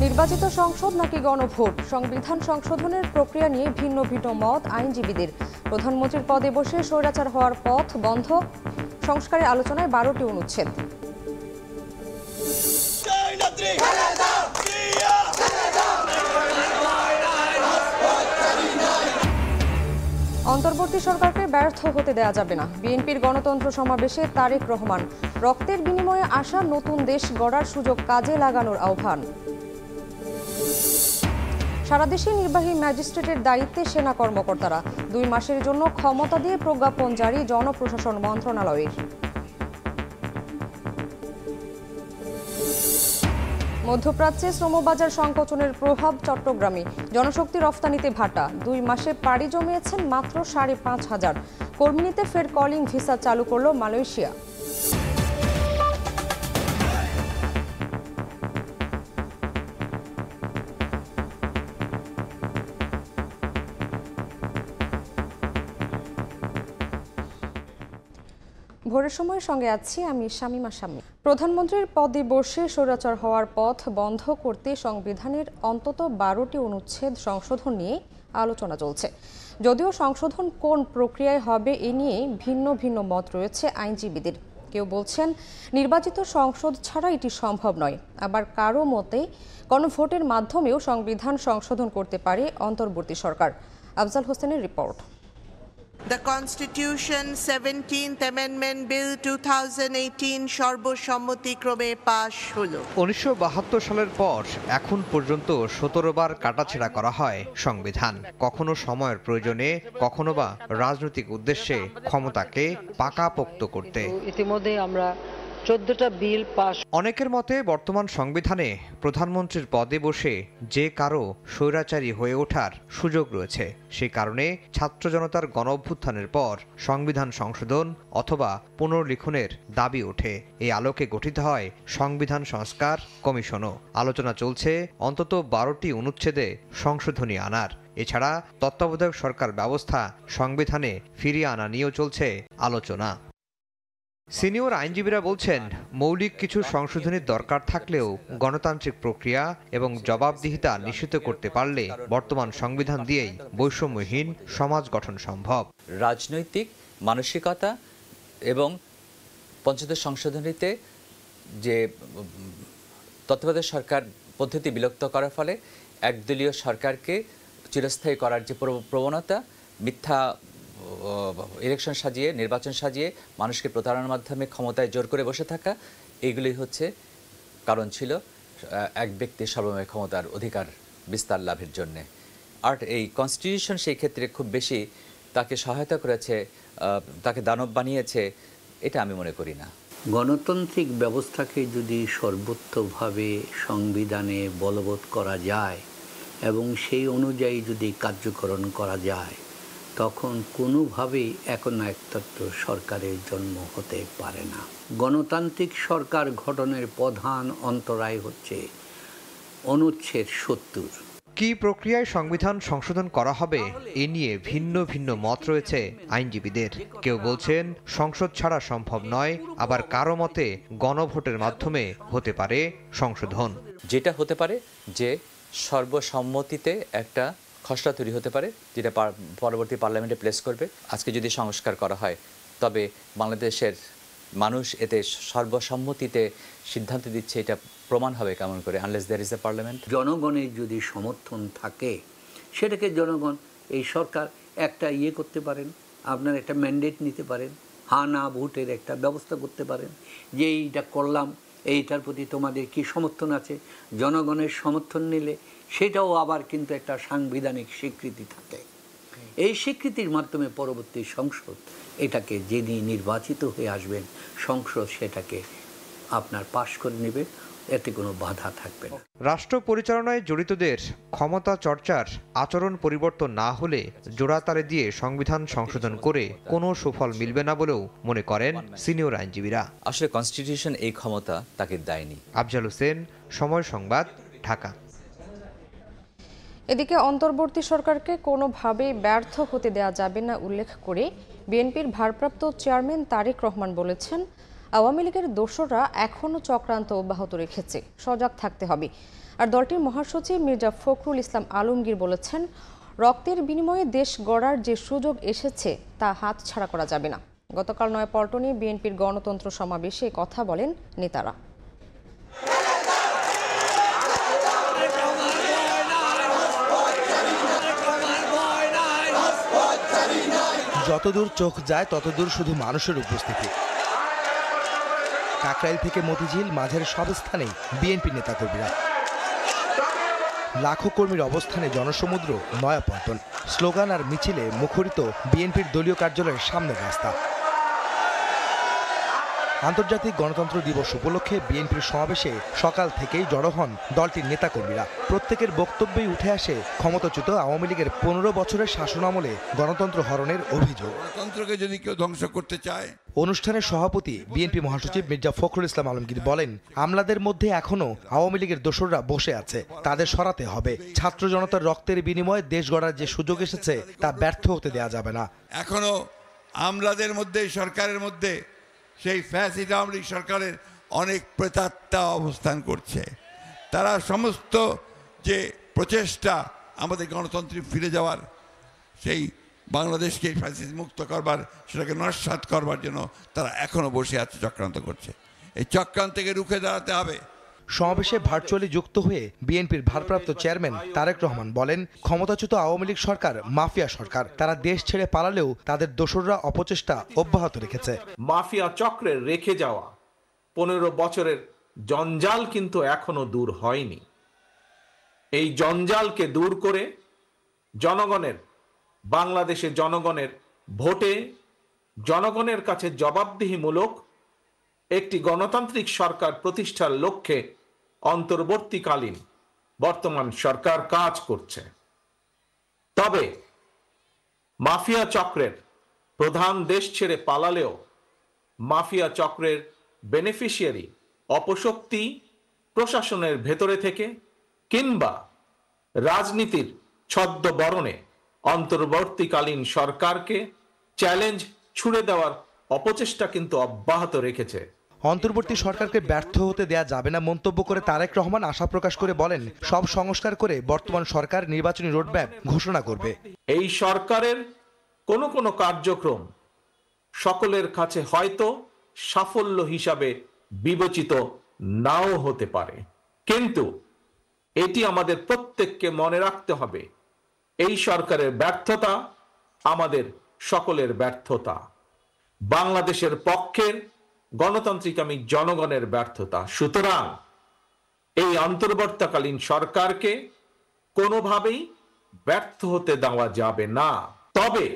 নির্বাচিত সংসদ নাকি গণভোট সংবিধান সংশোধনের প্রক্রিয়া নিয়ে ভিন্ন ভিন্ন মত আইনজীবীদের প্রধানমন্ত্রীর পদে বসে স্বৈরাচার হওয়ার পথ বন্ধ সংস্কারের আলোচনায় বারোটি অনুচ্ছেদ অন্তর্বর্তী সরকারকে ব্যর্থ হতে দেয়া যাবে না বিএনপির গণতন্ত্র সমাবেশে তারেক রহমান রক্তের বিনিময়ে আসা নতুন দেশ গড়ার সুযোগ কাজে লাগানোর আহ্বান সারা দেশে নির্বাহী ম্যাজিস্ট্রেটের দায়িত্বে সেনা কর্মকর্তারা দুই মাসের জন্য ক্ষমতা দিয়ে প্রজ্ঞাপন জারি জনপ্রশাসন মন্ত্রণালয়ের মধ্যপ্রাচ্যে শ্রমবাজার সংকোচনের প্রভাব চট্টগ্রামে জনশক্তি রফতানিতে ভাটা দুই মাসে পাড়ি জমিয়েছেন মাত্র সাড়ে পাঁচ হাজার কর্মীতে ফের কলিং ভিসা চালু করল মালয়েশিয়া খবরের সময়ের সঙ্গে আছি আমি শামিমা শামি প্রধানমন্ত্রীর পদে বসে সৌরাচার হওয়ার পথ বন্ধ করতে সংবিধানের অন্তত বারোটি অনুচ্ছেদ সংশোধন নিয়ে আলোচনা চলছে যদিও সংশোধন কোন প্রক্রিয়ায় হবে এ নিয়ে ভিন্ন ভিন্ন মত রয়েছে আইনজীবীদের কেউ বলছেন নির্বাচিত সংসদ ছাড়া এটি সম্ভব নয় আবার কারো মতে কোনো ভোটের মাধ্যমেও সংবিধান সংশোধন করতে পারে অন্তর্বর্তী সরকার আফজাল হোসেনের report The Constitution 17th Amendment Bill 2018 সর্বসম্মতিক্রমে পাশ হলো উনিশশো সালের পর এখন পর্যন্ত সতেরো বার কাটাছেড়া করা হয় সংবিধান কখনো সময়ের প্রয়োজনে কখনো বা রাজনৈতিক উদ্দেশ্যে ক্ষমতাকে পাকাপোক্ত করতে ইতিমধ্যে আমরা চোদ্দটা বিল পাস অনেকের মতে বর্তমান সংবিধানে প্রধানমন্ত্রীর পদে বসে যে কারো স্বৈরাচারী হয়ে ওঠার সুযোগ রয়েছে সে কারণে ছাত্র জনতার গণ অভ্যুত্থানের পর সংবিধান সংশোধন অথবা পুনর্লিখনের দাবি ওঠে এই আলোকে গঠিত হয় সংবিধান সংস্কার কমিশনও আলোচনা চলছে অন্তত বারোটি অনুচ্ছেদে সংশোধনী আনার এছাড়া তত্ত্বাবধায়ক সরকার ব্যবস্থা সংবিধানে ফিরিয়ে আনা নিয়েও চলছে আলোচনা সিনিয়র আইনজীবীরা বলছেন মৌলিক কিছু সংশোধনীর দরকার থাকলেও গণতান্ত্রিক প্রক্রিয়া এবং জবাবদিহিতা নিশ্চিত করতে পারলে বর্তমান সংবিধান দিয়েই বৈষম্যহীন সমাজ গঠন সম্ভব রাজনৈতিক মানসিকতা এবং পঞ্চদশ সংশোধনীতে যে তত্ত্বাবধায়ক সরকার পদ্ধতি বিলুপ্ত করার ফলে একদলীয় সরকারকে চিরস্থায়ী করার যে প্রবণতা মিথ্যা ইলেকশন সাজিয়ে নির্বাচন সাজিয়ে মানুষকে প্রতারণার মাধ্যমে ক্ষমতায় জোর করে বসে থাকা এইগুলি হচ্ছে কারণ ছিল এক ব্যক্তির সর্বময় ক্ষমতার অধিকার বিস্তার লাভের জন্যে আর এই কনস্টিটিউশন সেই ক্ষেত্রে খুব বেশি তাকে সহায়তা করেছে তাকে দানব বানিয়েছে এটা আমি মনে করি না গণতান্ত্রিক ব্যবস্থাকে যদি সর্বোত্তভাবে সংবিধানে বলবৎ করা যায় এবং সেই অনুযায়ী যদি কার্যকরণ করা যায় তখন কোনোভাবেই একনায়কতত্ব সরকারের জন্ম হতে পারে না গণতান্ত্রিক সরকার গঠনের প্রধান অন্তরায় হচ্ছে অনুচ্ছেদ সত্তর কি প্রক্রিয়ায় সংবিধান সংশোধন করা হবে এ নিয়ে ভিন্ন ভিন্ন মত রয়েছে আইনজীবীদের কেউ বলছেন সংসদ ছাড়া সম্ভব নয় আবার কারো মতে গণভোটের মাধ্যমে হতে পারে সংশোধন যেটা হতে পারে যে সর্বসম্মতিতে একটা খসড়া তৈরি হতে পারে যেটা পরবর্তী পার্লামেন্টে প্লেস করবে আজকে যদি সংস্কার করা হয় তবে বাংলাদেশের মানুষ এতে সর্বসম্মতিতে সিদ্ধান্ত দিচ্ছে এটা প্রমাণ হবে কেমন করে unless there is a parliament জনগণের যদি সমর্থন থাকে সেটাকে জনগণ এই সরকার একটা ইয়ে করতে পারেন আপনার একটা ম্যান্ডেট নিতে পারেন হা না ভোটের একটা ব্যবস্থা করতে পারেন যে এইটা করলাম এইটার প্রতি তোমাদের কি সমর্থন আছে জনগণের সমর্থন নিলে সেটাও আবার কিন্তু একটা সাংবিধানিক স্বীকৃতি থাকে এই স্বীকৃতির মাধ্যমে পরবর্তী সংসদ এটাকে যিনি নির্বাচিত হয়ে আসবেন সংসদ সেটাকে আপনার পাশ করে নেবে এতে কোনো বাধা থাকবে না রাষ্ট্র পরিচালনায় জড়িতদের ক্ষমতা চর্চার আচরণ পরিবর্তন না হলে জোড়াতারে দিয়ে সংবিধান সংশোধন করে কোনো সুফল মিলবে না বলেও মনে করেন সিনিয়র আইনজীবীরা আসলে কনস্টিটিউশন এই ক্ষমতা তাকে দেয়নি আফজাল হোসেন সময় সংবাদ ঢাকা এদিকে অন্তর্বর্তী সরকারকে কোনোভাবেই ব্যর্থ হতে দেয়া যাবে না উল্লেখ করে বিএনপির ভারপ্রাপ্ত চেয়ারম্যান তারেক রহমান বলেছেন আওয়ামী লীগের দোষরা এখনও চক্রান্ত অব্যাহত রেখেছে সজাগ থাকতে হবে আর দলটির মহাসচিব মির্জা ফখরুল ইসলাম আলমগীর বলেছেন রক্তের বিনিময়ে দেশ গড়ার যে সুযোগ এসেছে তা হাত ছাড়া করা যাবে না গতকাল নয়াপল্টনে বিএনপির গণতন্ত্র সমাবেশে কথা বলেন নেতারা যতদূর চোখ যায় ততদূর শুধু মানুষের উপস্থিতি কাকরাইল থেকে মতিঝিল মাঝের সব স্থানেই বিএনপি নেতাকর্মীরা লাখো কর্মীর অবস্থানে জনসমুদ্র নয়াপল্টন স্লোগান আর মিছিলে মুখরিত বিএনপির দলীয় কার্যালয়ের সামনের রাস্তা আন্তর্জাতিক গণতন্ত্র দিবস উপলক্ষে বিএনপির সমাবেশে সকাল থেকেই জড়ো হন দলটির নেতাকর্মীরা প্রত্যেকের বক্তব্যেই উঠে আসে ক্ষমতাচ্যুত আওয়ামী লীগের পনেরো বছরের শাসন আমলে গণতন্ত্র হরণের অভিযোগ গণতন্ত্রকে যদি কেউ ধ্বংস করতে চায় অনুষ্ঠানের সভাপতি বিএনপি মহাসচিব মির্জা ফখরুল ইসলাম আলমগীর বলেন আমলাদের মধ্যে এখনও আওয়ামী লীগের দোসররা বসে আছে তাদের সরাতে হবে ছাত্র জনতার রক্তের বিনিময়ে দেশ গড়ার যে সুযোগ এসেছে তা ব্যর্থ হতে দেওয়া যাবে না এখনো আমলাদের মধ্যে সরকারের মধ্যে সেই ফ্যাসিড সরকারের অনেক প্রেতাত্মা অবস্থান করছে তারা সমস্ত যে প্রচেষ্টা আমাদের গণতন্ত্রে ফিরে যাওয়ার সেই বাংলাদেশকে ফ্যাসিস মুক্ত করবার সেটাকে নস্বাত করবার জন্য তারা এখনও বসে আছে চক্রান্ত করছে এই চক্রান্তকে রুখে দাঁড়াতে হবে সমাবেশে ভার্চুয়ালি যুক্ত হয়ে বিএনপির ভারপ্রাপ্ত চেয়ারম্যান তারেক রহমান বলেন ক্ষমতাচ্যুত আওয়ামী লীগ সরকার মাফিয়া সরকার তারা দেশ ছেড়ে পালালেও তাদের দোসররা অপচেষ্টা অব্যাহত রেখেছে মাফিয়া চক্রের রেখে যাওয়া পনেরো বছরের জঞ্জাল কিন্তু এখনো দূর হয়নি এই জঞ্জালকে দূর করে জনগণের বাংলাদেশে জনগণের ভোটে জনগণের কাছে জবাবদিহিমূলক একটি গণতান্ত্রিক সরকার প্রতিষ্ঠার লক্ষ্যে অন্তর্বর্তীকালীন বর্তমান সরকার কাজ করছে তবে মাফিয়া চক্রের প্রধান দেশ ছেড়ে পালালেও মাফিয়া চক্রের বেনিফিশিয়ারি অপশক্তি প্রশাসনের ভেতরে থেকে কিংবা রাজনীতির ছদ্ম বরণে অন্তর্বর্তীকালীন সরকারকে চ্যালেঞ্জ ছুড়ে দেওয়ার অপচেষ্টা কিন্তু অব্যাহত রেখেছে অন্তর্বর্তী সরকারকে ব্যর্থ হতে দেয়া যাবে না মন্তব্য করে তারেক রহমান আশা প্রকাশ করে বলেন সব সংস্কার করে বর্তমান সরকার নির্বাচনী রোডম্যাপ ঘোষণা করবে এই সরকারের কোনো কোনো কার্যক্রম সকলের কাছে হয়তো সাফল্য হিসাবে বিবেচিত নাও হতে পারে কিন্তু এটি আমাদের প্রত্যেককে মনে রাখতে হবে এই সরকারের ব্যর্থতা আমাদের সকলের ব্যর্থতা বাংলাদেশের পক্ষের গণতান্ত্রিক আমি জনগণের ব্যর্থতা সুতরাং এই অন্তর্বর্তকালীন সরকারকে কোনোভাবেই ব্যর্থ হতে দেওয়া যাবে না তবে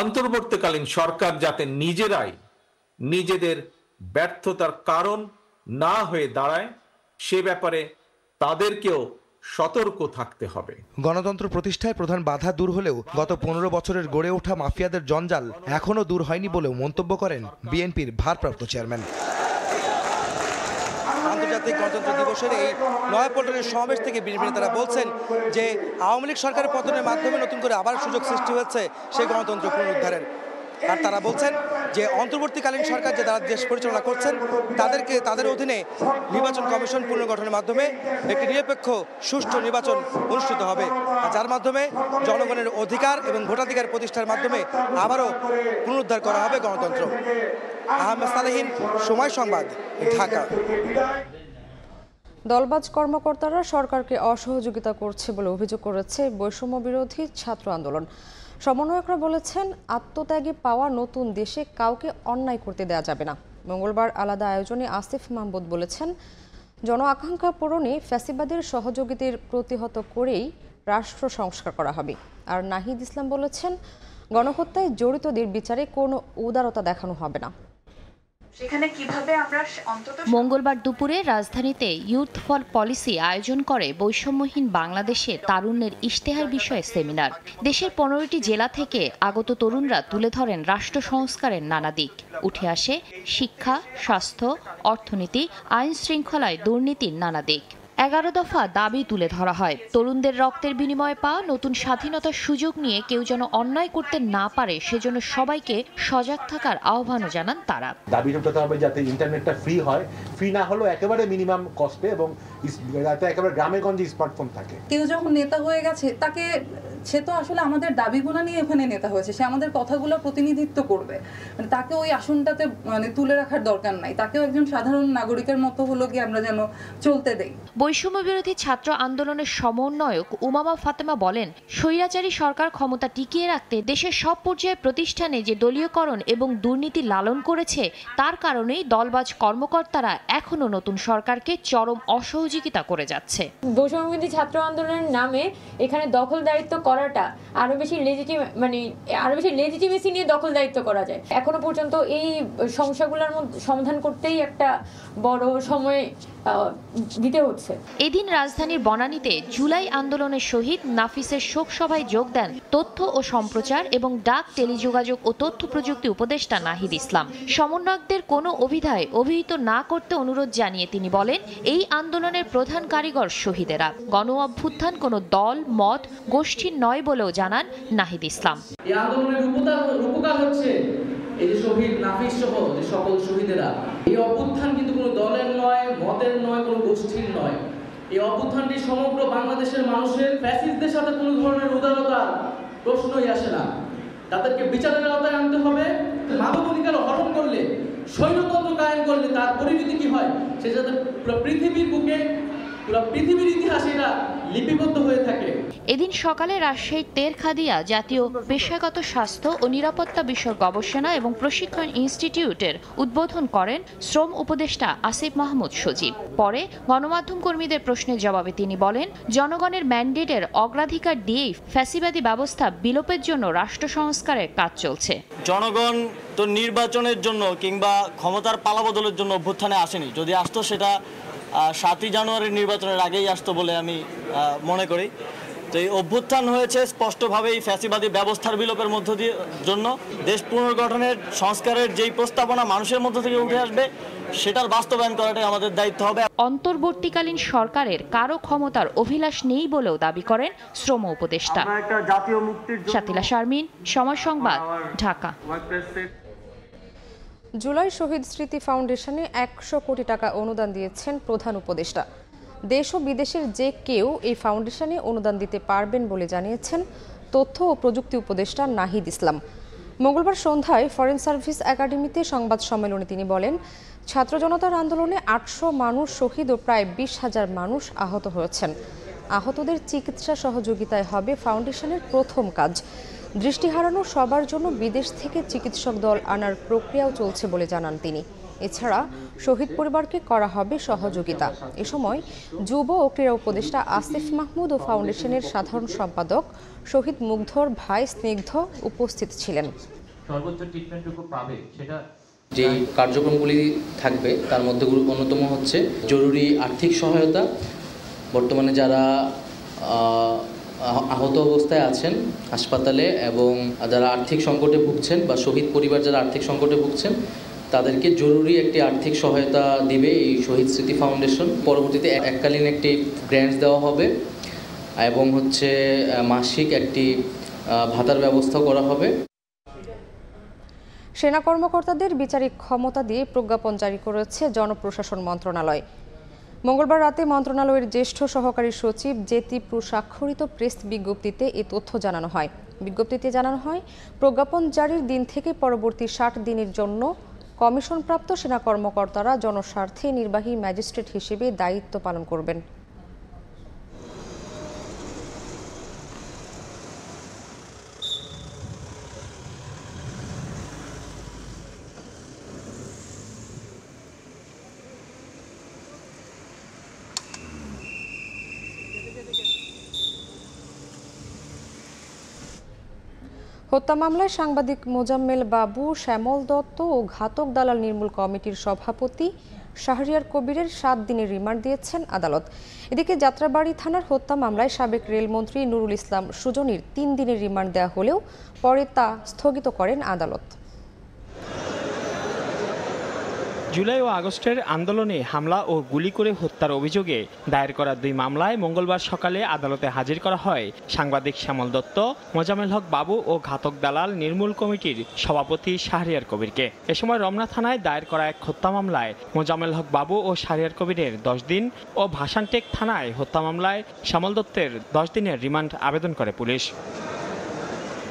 অন্তর্বর্তীকালীন সরকার যাতে নিজেরাই নিজেদের ব্যর্থতার কারণ না হয়ে দাঁড়ায় সে ব্যাপারে তাদেরকেও সতর্ক থাকতে হবে গণতন্ত্র প্রতিষ্ঠায় প্রধান বাধা দূর হলেও গত পনেরো বছরের গড়ে ওঠা মাফিয়াদের জঞ্জাল এখনও দূর হয়নি বলেও মন্তব্য করেন বিএনপির ভারপ্রাপ্ত চেয়ারম্যান আন্তর্জাতিক গণতন্ত্র দিবসের এই নয়াপল্টনের সমাবেশ থেকে বিজেপি নেতারা বলছেন যে আওয়ামী লীগ সরকারের পতনের মাধ্যমে নতুন করে আবার সুযোগ সৃষ্টি হয়েছে সেই গণতন্ত্র পুনরুদ্ধারের আর তারা বলছেন যে অন্তর্বর্তীকালীন সরকার যে তারা দেশ পরিচালনা করছেন তাদেরকে তাদের অধীনে নির্বাচন কমিশন পুনর্গঠনের মাধ্যমে একটি নিরপেক্ষ সুষ্ঠু নির্বাচন অনুষ্ঠিত হবে যার মাধ্যমে জনগণের অধিকার এবং ভোটাধিকার প্রতিষ্ঠার মাধ্যমে আবারও পুনরুদ্ধার করা হবে গণতন্ত্র আহমেদ সালেহীন সময় সংবাদ ঢাকা দলবাজ কর্মকর্তারা সরকারকে অসহযোগিতা করছে বলে অভিযোগ করেছে বৈষম্য বিরোধী ছাত্র আন্দোলন সমন্বয়করা বলেছেন আত্মত্যাগে পাওয়া নতুন দেশে কাউকে অন্যায় করতে দেওয়া যাবে না মঙ্গলবার আলাদা আয়োজনে আসিফ মাহমুদ বলেছেন জন আকাঙ্ক্ষা পূরণে ফ্যাসিবাদের সহযোগীদের প্রতিহত করেই রাষ্ট্র সংস্কার করা হবে আর নাহিদ ইসলাম বলেছেন গণহত্যায় জড়িতদের বিচারে কোনো উদারতা দেখানো হবে না সেখানে কিভাবে আমরা অন্তত মঙ্গলবার দুপুরে রাজধানীতে ইউথ ফর পলিসি আয়োজন করে বৈষম্যহীন বাংলাদেশে তারুণ্যের ইশতেহার বিষয়ে সেমিনার দেশের পনেরোটি জেলা থেকে আগত তরুণরা তুলে ধরেন রাষ্ট্র সংস্কারের নানা দিক উঠে আসে শিক্ষা স্বাস্থ্য অর্থনীতি আইন শৃঙ্খলায় দুর্নীতির নানা দিক এগারো দফা দাবি তুলে ধরা হয় তরুণদের রক্তের বিনিময়ে পাওয়া নতুন স্বাধীনতার সুযোগ নিয়ে কেউ যেন অন্যায় করতে না পারে সেজন্য সবাইকে সজাগ থাকার আহ্বানও জানান তারা দাবি উঠাতে হবে যাতে ইন্টারনেটটা ফ্রি হয় ফ্রি না হলেও একেবারে মিনিমাম কস্টে এবং যাতে একেবারে গ্রামে গঞ্জে স্মার্টফোন থাকে কেউ যখন নেতা হয়ে গেছে তাকে সে তো আসলে আমাদের দাবিগুলো নিয়ে এখানে নেতা হয়েছে সে আমাদের কথাগুলো প্রতিনিধিত্ব করবে মানে তাকে ওই আসনটাতে মানে তুলে রাখার দরকার নাই তাকেও একজন সাধারণ নাগরিকের মতো হলো কি আমরা যেন চলতে দেই বৈষম্য বিরোধী ছাত্র আন্দোলনের সমন্বয়ক উমামা ফাতেমা বলেন স্বৈরাচারী সরকার ক্ষমতা টিকিয়ে রাখতে দেশের সব পর্যায়ে প্রতিষ্ঠানে যে দলীয়করণ এবং দুর্নীতি লালন করেছে তার কারণেই দলবাজ কর্মকর্তারা এখনো নতুন সরকারকে চরম অসহযোগিতা করে যাচ্ছে বৈষম্যবিরোধী ছাত্র আন্দোলনের নামে এখানে দখল দখলদারিত্ব করাটা আরও বেশি লেজিটিম মানে আরও বেশি লেজিটিমেসি নিয়ে দখল দায়িত্ব করা যায় এখনো পর্যন্ত এই সমস্যাগুলোর মধ্যে সমাধান করতেই একটা বড় সময় দিতে হচ্ছে এদিন রাজধানীর বনানীতে জুলাই আন্দোলনের শহীদ নাফিসের শোক সভায় যোগ দেন তথ্য ও সম্প্রচার এবং ডাক টেলিযোগাযোগ ও তথ্য প্রযুক্তি উপদেষ্টা নাহিদ ইসলাম সমন্বয়কদের কোনো অভিধায় অভিহিত না করতে অনুরোধ জানিয়ে তিনি বলেন এই আন্দোলনের প্রধান কারিগর শহীদেরা গণ অভ্যুত্থান কোনো দল মত গোষ্ঠীর নয় বলেও জানান নাহিদ ইসলাম আন্দোলনের হচ্ছে এই যে শহীদ নাফিস সহ যে সকল শহীদেরা এই অভ্যুত্থান কিন্তু কোনো দলের নয় মতের নয় কোনো গোষ্ঠীর নয় এই অভ্যুত্থানটি সমগ্র বাংলাদেশের মানুষের ফ্যাসিস্টদের সাথে কোনো ধরনের উদারতার প্রশ্নই আসে না তাদেরকে বিচারের আওতায় আনতে হবে মানব অধিকার হরণ করলে সৈন্যতন্ত্র কায়েম করলে তার পরিণতি কি হয় সে যাতে পৃথিবীর বুকে এদিন সকালে রাজশাহীর তেরখাদিয়া জাতীয় পেশাগত স্বাস্থ্য ও নিরাপত্তা বিষয়ক গবেষণা এবং প্রশিক্ষণ ইনস্টিটিউটের উদ্বোধন করেন শ্রম উপদেষ্টা আসিফ মাহমুদ সজীব পরে গণমাধ্যম কর্মীদের প্রশ্নের জবাবে তিনি বলেন জনগণের ম্যান্ডেটের অগ্রাধিকার দিয়েই ফ্যাসিবাদী ব্যবস্থা বিলোপের জন্য রাষ্ট্র সংস্কারের কাজ চলছে জনগণ তো নির্বাচনের জন্য কিংবা ক্ষমতার পালাবদলের জন্য অভ্যুত্থানে আসেনি যদি আসতো সেটা সাতই জানুয়ারির নির্বাচনের আগেই আসতো বলে আমি মনে করি তো এই অভ্যুত্থান হয়েছে এই ফ্যাসিবাদী ব্যবস্থার বিলোপের মধ্য দিয়ে জন্য দেশ পুনর্গঠনের সংস্কারের যেই প্রস্তাবনা মানুষের মধ্য থেকে উঠে আসবে সেটার বাস্তবায়ন করাটাই আমাদের দায়িত্ব হবে অন্তর্বর্তীকালীন সরকারের কারো ক্ষমতার অভিলাষ নেই বলেও দাবি করেন শ্রম উপদেষ্টা শাতিলা শারমিন সময় সংবাদ ঢাকা জুলাই শহীদ স্মৃতি ফাউন্ডেশনে একশো কোটি টাকা অনুদান দিয়েছেন প্রধান উপদেষ্টা দেশ ও বিদেশের যে কেউ এই ফাউন্ডেশনে অনুদান দিতে পারবেন বলে জানিয়েছেন তথ্য ও প্রযুক্তি উপদেষ্টা নাহিদ ইসলাম মঙ্গলবার সন্ধ্যায় ফরেন সার্ভিস একাডেমিতে সংবাদ সম্মেলনে তিনি বলেন ছাত্র জনতার আন্দোলনে আটশো মানুষ শহীদ ও প্রায় বিশ হাজার মানুষ আহত হয়েছেন আহতদের চিকিৎসা সহযোগিতায় হবে ফাউন্ডেশনের প্রথম কাজ দৃষ্টি হারানো সবার জন্য বিদেশ থেকে চিকিৎসক দল আনার প্রক্রিয়াও চলছে বলে জানান তিনি এছাড়া শহীদ পরিবারকে করা হবে সহযোগিতা এ সময় যুব ও ক্রীড়া উপদেষ্টা আসিফ মাহমুদ ও ফাউন্ডেশনের সাধারণ সম্পাদক শহীদ মুগ্ধর ভাই স্নিগ্ধ উপস্থিত ছিলেন যে কার্যক্রমগুলি থাকবে তার মধ্যে অন্যতম হচ্ছে জরুরি আর্থিক সহায়তা বর্তমানে যারা আহত অবস্থায় আছেন হাসপাতালে এবং যারা আর্থিক সংকটে ভুগছেন বা শহীদ পরিবার যারা আর্থিক সংকটে ভুগছেন তাদেরকে জরুরি একটি আর্থিক সহায়তা দিবে এই শহীদ স্মৃতি ফাউন্ডেশন পরবর্তীতে এককালীন একটি গ্র্যান্টস দেওয়া হবে এবং হচ্ছে মাসিক একটি ভাতার ব্যবস্থা করা হবে সেনা কর্মকর্তাদের বিচারিক ক্ষমতা দিয়ে প্রজ্ঞাপন জারি করেছে জনপ্রশাসন মন্ত্রণালয় মঙ্গলবার রাতে মন্ত্রণালয়ের জ্যেষ্ঠ সহকারী সচিব জেতি প্রু স্বাক্ষরিত প্রেস বিজ্ঞপ্তিতে এ তথ্য জানানো হয় বিজ্ঞপ্তিতে জানানো হয় প্রজ্ঞাপন জারির দিন থেকে পরবর্তী ষাট দিনের জন্য কমিশনপ্রাপ্ত সেনা কর্মকর্তারা জনস্বার্থে নির্বাহী ম্যাজিস্ট্রেট হিসেবে দায়িত্ব পালন করবেন হত্যা মামলায় সাংবাদিক মোজাম্মেল বাবু শ্যামল দত্ত ও ঘাতক দালাল নির্মূল কমিটির সভাপতি শাহরিয়ার কবিরের সাত দিনের রিমান্ড দিয়েছেন আদালত এদিকে যাত্রাবাড়ি থানার হত্যা মামলায় সাবেক রেলমন্ত্রী নুরুল ইসলাম সুজনির তিন দিনের রিমান্ড দেওয়া হলেও পরে তা স্থগিত করেন আদালত জুলাই ও আগস্টের আন্দোলনে হামলা ও গুলি করে হত্যার অভিযোগে দায়ের করা দুই মামলায় মঙ্গলবার সকালে আদালতে হাজির করা হয় সাংবাদিক শ্যামল দত্ত মোজামেল হক বাবু ও ঘাতক দালাল নির্মূল কমিটির সভাপতি শাহরিয়ার কবিরকে এ সময় রমনা থানায় দায়ের করা এক হত্যা মামলায় মোজামেল হক বাবু ও শাহরিয়ার কবিরের দশ দিন ও ভাষানটেক থানায় হত্যা মামলায় শ্যামল দত্তের দশ দিনের রিমান্ড আবেদন করে পুলিশ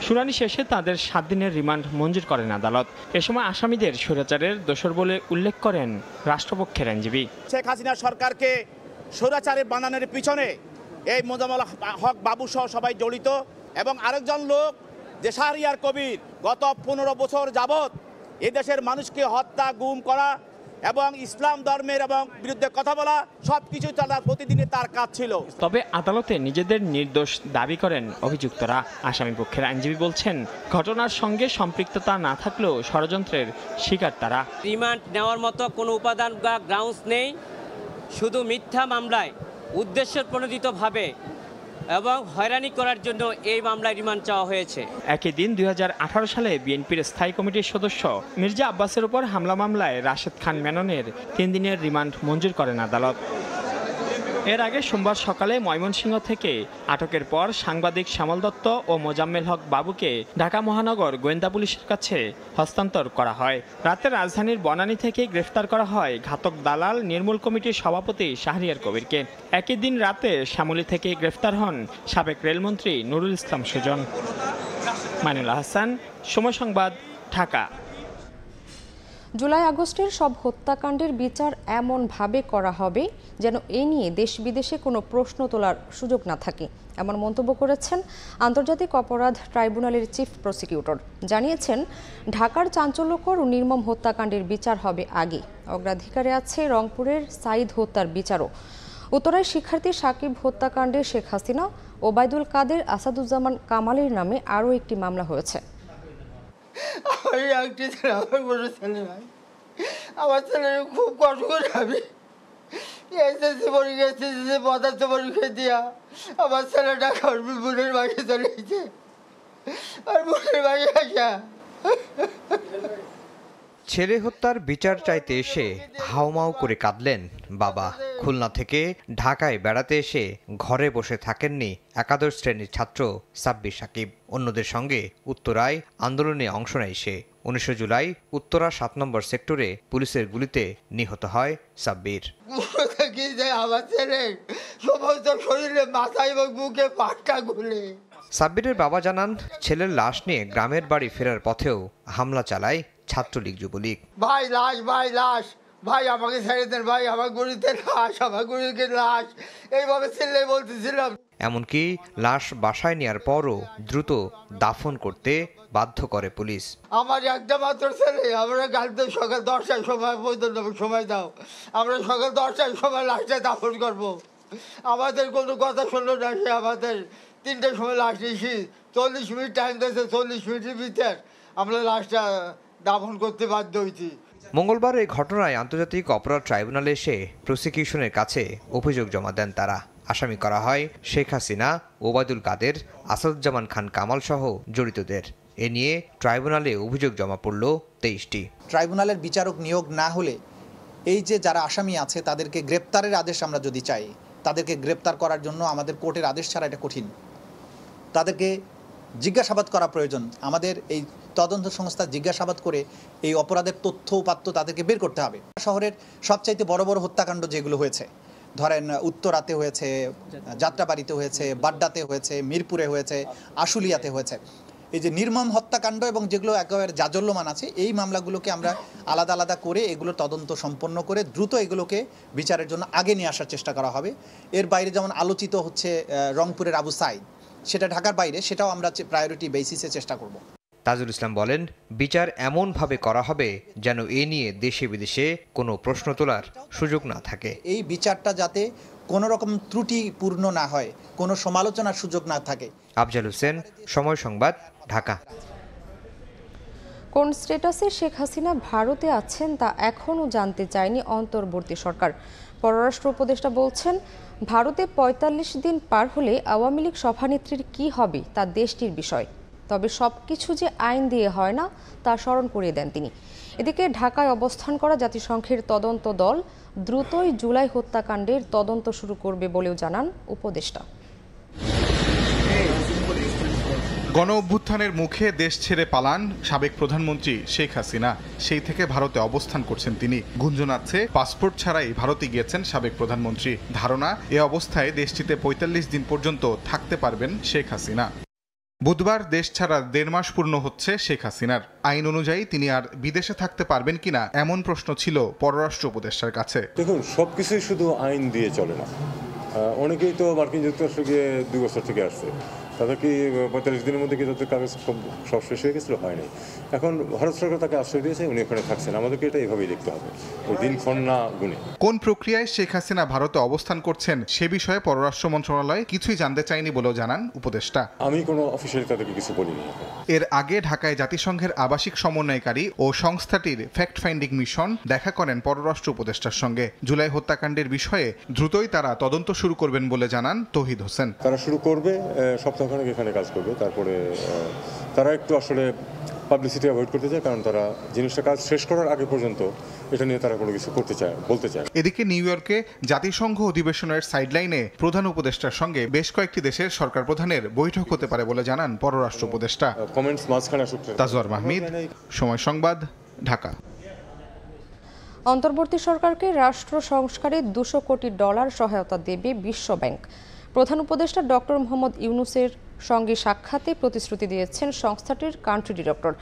শুনানি শেষে তাদের সাত দিনের রিমান্ড মঞ্জুর করেন আদালত এ সময় আসামিদের স্বৈরাচারের দোষর বলে উল্লেখ করেন রাষ্ট্রপক্ষের আইনজীবী শেখ হাসিনা সরকারকে স্বৈরাচারে বানানোর পিছনে এই মোজামল হক বাবু সহ সবাই জড়িত এবং আরেকজন লোক যে শাহরিয়ার কবির গত পনেরো বছর যাবৎ এদেশের মানুষকে হত্যা গুম করা এবং ইসলাম ধর্মের এবং বিরুদ্ধে কথা বলা সব কিছু তার প্রতিদিনে তার কাজ ছিল তবে আদালতে নিজেদের নির্দোষ দাবি করেন অভিযুক্তরা আসামি পক্ষের আইনজীবী বলছেন ঘটনার সঙ্গে সম্পৃক্ততা না থাকলেও ষড়যন্ত্রের শিকার তারা রিমান্ড নেওয়ার মতো কোনো উপাদান বা গ্রাউন্ডস নেই শুধু মিথ্যা মামলায় উদ্দেশ্য প্রণোদিতভাবে এবং হয়রানি করার জন্য এই মামলায় রিমান্ড চাওয়া হয়েছে একই দিন দুই সালে বিএনপির স্থায়ী কমিটির সদস্য মির্জা আব্বাসের উপর হামলা মামলায় রাশেদ খান মেননের তিন দিনের রিমান্ড মঞ্জুর করেন আদালত এর আগে সোমবার সকালে ময়মনসিংহ থেকে আটকের পর সাংবাদিক শ্যামল দত্ত ও মোজাম্মেল হক বাবুকে ঢাকা মহানগর গোয়েন্দা পুলিশের কাছে হস্তান্তর করা হয় রাতে রাজধানীর বনানী থেকে গ্রেফতার করা হয় ঘাতক দালাল নির্মূল কমিটির সভাপতি শাহরিয়ার কবিরকে একই দিন রাতে শ্যামলী থেকে গ্রেফতার হন সাবেক রেলমন্ত্রী নুরুল ইসলাম সুজন মাইনুল হাসান সময় সংবাদ ঢাকা জুলাই আগস্টের সব হত্যাকাণ্ডের বিচার এমনভাবে করা হবে যেন এ নিয়ে দেশ বিদেশে কোনো প্রশ্ন তোলার সুযোগ না থাকে এমন মন্তব্য করেছেন আন্তর্জাতিক অপরাধ ট্রাইব্যুনালের চিফ প্রসিকিউটর জানিয়েছেন ঢাকার চাঞ্চল্যকর ও নির্মম হত্যাকাণ্ডের বিচার হবে আগে অগ্রাধিকারে আছে রংপুরের সাইদ হত্যার বিচারও উত্তরায় শিক্ষার্থী সাকিব হত্যাকাণ্ডে শেখ হাসিনা ওবায়দুল কাদের আসাদুজ্জামান কামালের নামে আরও একটি মামলা হয়েছে আমি একটি ছেলে আমার কোনো ছেলে নাই আমার ছেলের খুব কষ্ট করে আমি এসএসসি পরীক্ষা এসএসসি পদার্থ পরীক্ষা দিয়া আমার ছেলেটা খাওয়ার বোনের বাড়ি চলে গেছে আর বোনের বাড়ি আসা ছেলে হত্যার বিচার চাইতে এসে হাওমাও করে কাঁদলেন বাবা খুলনা থেকে ঢাকায় বেড়াতে এসে ঘরে বসে থাকেননি একাদশ শ্রেণীর ছাত্র সাব্বির সাকিব অন্যদের সঙ্গে উত্তরায় আন্দোলনে অংশ নেয় সে উনিশে জুলাই উত্তরা সাত নম্বর সেক্টরে পুলিশের গুলিতে নিহত হয় সাব্বির শরীরে বুকে সাব্বিরের বাবা জানান ছেলের লাশ নিয়ে গ্রামের বাড়ি ফেরার পথেও হামলা চালায় ছাত্রলীগ যুবলীগ ভাই লাশ ভাই লাশ ভাই আমাকে ছেড়ে দেন ভাই আমার গুরুতে লাশ আমার গুরুকে লাশ এইভাবে ছেলে বলতেছিলাম এমনকি লাশ বাসায় নেওয়ার পরও দ্রুত দাফন করতে বাধ্য করে পুলিশ আমার একটা মাত্র ছেলে আমরা গাড়িতে সকাল দশটার সময় পর্যন্ত সময় দাও আমরা সকাল দশটার সময় লাশটা দাফন করব। আমাদের কোনো কথা শুনলো না সে আমাদের তিনটার সময় লাশ এসে চল্লিশ মিনিট টাইম দিয়েছে চল্লিশ মিনিটের ভিতর আমরা লাশটা দাফন করতে বাধ্য হয়েছি মঙ্গলবার এই ঘটনায় আন্তর্জাতিক অপরাধ ট্রাইব্যুনালে এসে প্রসিকিউশনের কাছে অভিযোগ জমা দেন তারা আসামি করা হয় শেখ হাসিনা ওবায়দুল কাদের আসাদুজ্জামান খান কামাল সহ জড়িতদের এ নিয়ে ট্রাইব্যুনালে অভিযোগ জমা পড়ল তেইশটি ট্রাইব্যুনালের বিচারক নিয়োগ না হলে এই যে যারা আসামি আছে তাদেরকে গ্রেপ্তারের আদেশ আমরা যদি চাই তাদেরকে গ্রেপ্তার করার জন্য আমাদের কোর্টের আদেশ ছাড়া এটা কঠিন তাদেরকে জিজ্ঞাসাবাদ করা প্রয়োজন আমাদের এই তদন্ত সংস্থা জিজ্ঞাসাবাদ করে এই অপরাধের তথ্য উপাত্ত তাদেরকে বের করতে হবে শহরের সবচাইতে বড় বড় হত্যাকাণ্ড যেগুলো হয়েছে ধরেন উত্তরাতে হয়েছে যাত্রাবাড়িতে হয়েছে বাড্ডাতে হয়েছে মিরপুরে হয়েছে আশুলিয়াতে হয়েছে এই যে নির্মম হত্যাকাণ্ড এবং যেগুলো একেবারে জাজল্যমান আছে এই মামলাগুলোকে আমরা আলাদা আলাদা করে এগুলো তদন্ত সম্পন্ন করে দ্রুত এগুলোকে বিচারের জন্য আগে নিয়ে আসার চেষ্টা করা হবে এর বাইরে যেমন আলোচিত হচ্ছে রংপুরের আবু সাইদ সেটা ঢাকার বাইরে সেটাও আমরা প্রায়োরিটি বেসিসে চেষ্টা করব তাজুল ইসলাম বলেন বিচার এমনভাবে করা হবে যেন এ নিয়ে দেশে বিদেশে কোনো প্রশ্ন তোলার সুযোগ না থাকে এই বিচারটা যাতে কোনো রকম ত্রুটিপূর্ণ না হয় কোনো সমালোচনার সুযোগ না থাকে আফজাল হোসেন সময় সংবাদ ঢাকা কোন স্টেটাসে শেখ হাসিনা ভারতে আছেন তা এখনও জানতে চায়নি অন্তর্বর্তী সরকার পররাষ্ট্র উপদেষ্টা বলছেন ভারতে ৪৫ দিন পার হলে আওয়ামী লীগ সভানেত্রীর কী হবে তা দেশটির বিষয় তবে সব কিছু যে আইন দিয়ে হয় না তা স্মরণ করিয়ে দেন তিনি এদিকে ঢাকায় অবস্থান করা জাতিসংঘের তদন্ত দল দ্রুতই জুলাই হত্যাকাণ্ডের তদন্ত শুরু করবে বলেও জানান উপদেষ্টা গণ অভ্যুত্থানের মুখে দেশ ছেড়ে পালান সাবেক প্রধানমন্ত্রী শেখ হাসিনা সেই থেকে ভারতে অবস্থান করছেন তিনি গুঞ্জন আছে পাসপোর্ট ছাড়াই ভারতে গিয়েছেন সাবেক প্রধানমন্ত্রী ধারণা এ অবস্থায় দেশটিতে পঁয়তাল্লিশ দিন পর্যন্ত থাকতে পারবেন শেখ হাসিনা বুধবার দেশ ছাড়া দেড় মাস পূর্ণ হচ্ছে শেখ হাসিনার আইন অনুযায়ী তিনি আর বিদেশে থাকতে পারবেন কিনা এমন প্রশ্ন ছিল পররাষ্ট্র উপদেষ্টার কাছে দেখুন সবকিছুই শুধু আইন দিয়ে চলে না অনেকেই তো মার্কিন যুক্তরাষ্ট্র গিয়ে দুই বছর থেকে আসছে তাদের কি পঁয়তাল্লিশ দিনের মধ্যে কি তাদের কাগজ সব শেষ হয়ে গেছিল হয়নি এখন ভারত সরকার তাকে আশ্রয় দিয়েছে উনি ওখানে থাকছেন আমাদেরকে এটা এভাবেই দেখতে হবে ওই দিন না গুণে কোন প্রক্রিয়ায় শেখ হাসিনা ভারতে অবস্থান করছেন সে বিষয়ে পররাষ্ট্র মন্ত্রণালয় কিছুই জানতে চাইনি বলেও জানান উপদেষ্টা আমি কোনো অফিসিয়ালি তাদেরকে কিছু বলিনি এর আগে ঢাকায় জাতিসংঘের আবাসিক সমন্বয়কারী ও সংস্থাটির ফ্যাক্ট ফাইন্ডিং মিশন দেখা করেন পররাষ্ট্র উপদেষ্টার সঙ্গে জুলাই হত্যাকাণ্ডের বিষয়ে দ্রুতই তারা তদন্ত শুরু করবেন বলে জানান তহিদ হোসেন তারা শুরু করবে সপ্তাহ সপ্তাহখানেক এখানে কাজ করবে তারপরে তারা একটু আসলে পাবলিসিটি অ্যাভয়েড করতে চায় কারণ তারা জিনিসটা কাজ শেষ করার আগে পর্যন্ত এটা নিয়ে তারা কোনো কিছু করতে চায় বলতে চায় এদিকে নিউ ইয়র্কে জাতিসংঘ অধিবেশনের সাইডলাইনে প্রধান উপদেষ্টার সঙ্গে বেশ কয়েকটি দেশের সরকার প্রধানের বৈঠক হতে পারে বলে জানান পররাষ্ট্র উপদেষ্টা কমেন্টস মাঝখানে তাজওয়ার মাহমিদ সময় সংবাদ ঢাকা অন্তর্বর্তী সরকারকে রাষ্ট্র সংস্কারে দুশো কোটি ডলার সহায়তা দেবে বিশ্বব্যাংক প্রধান উপদেষ্টা ডক্টর মোহাম্মদ ইউনুসের সঙ্গে সাক্ষাতে প্রতিশ্রুতি দিয়েছেন সংস্থাটির কান্ট্রি ডিরেক্টর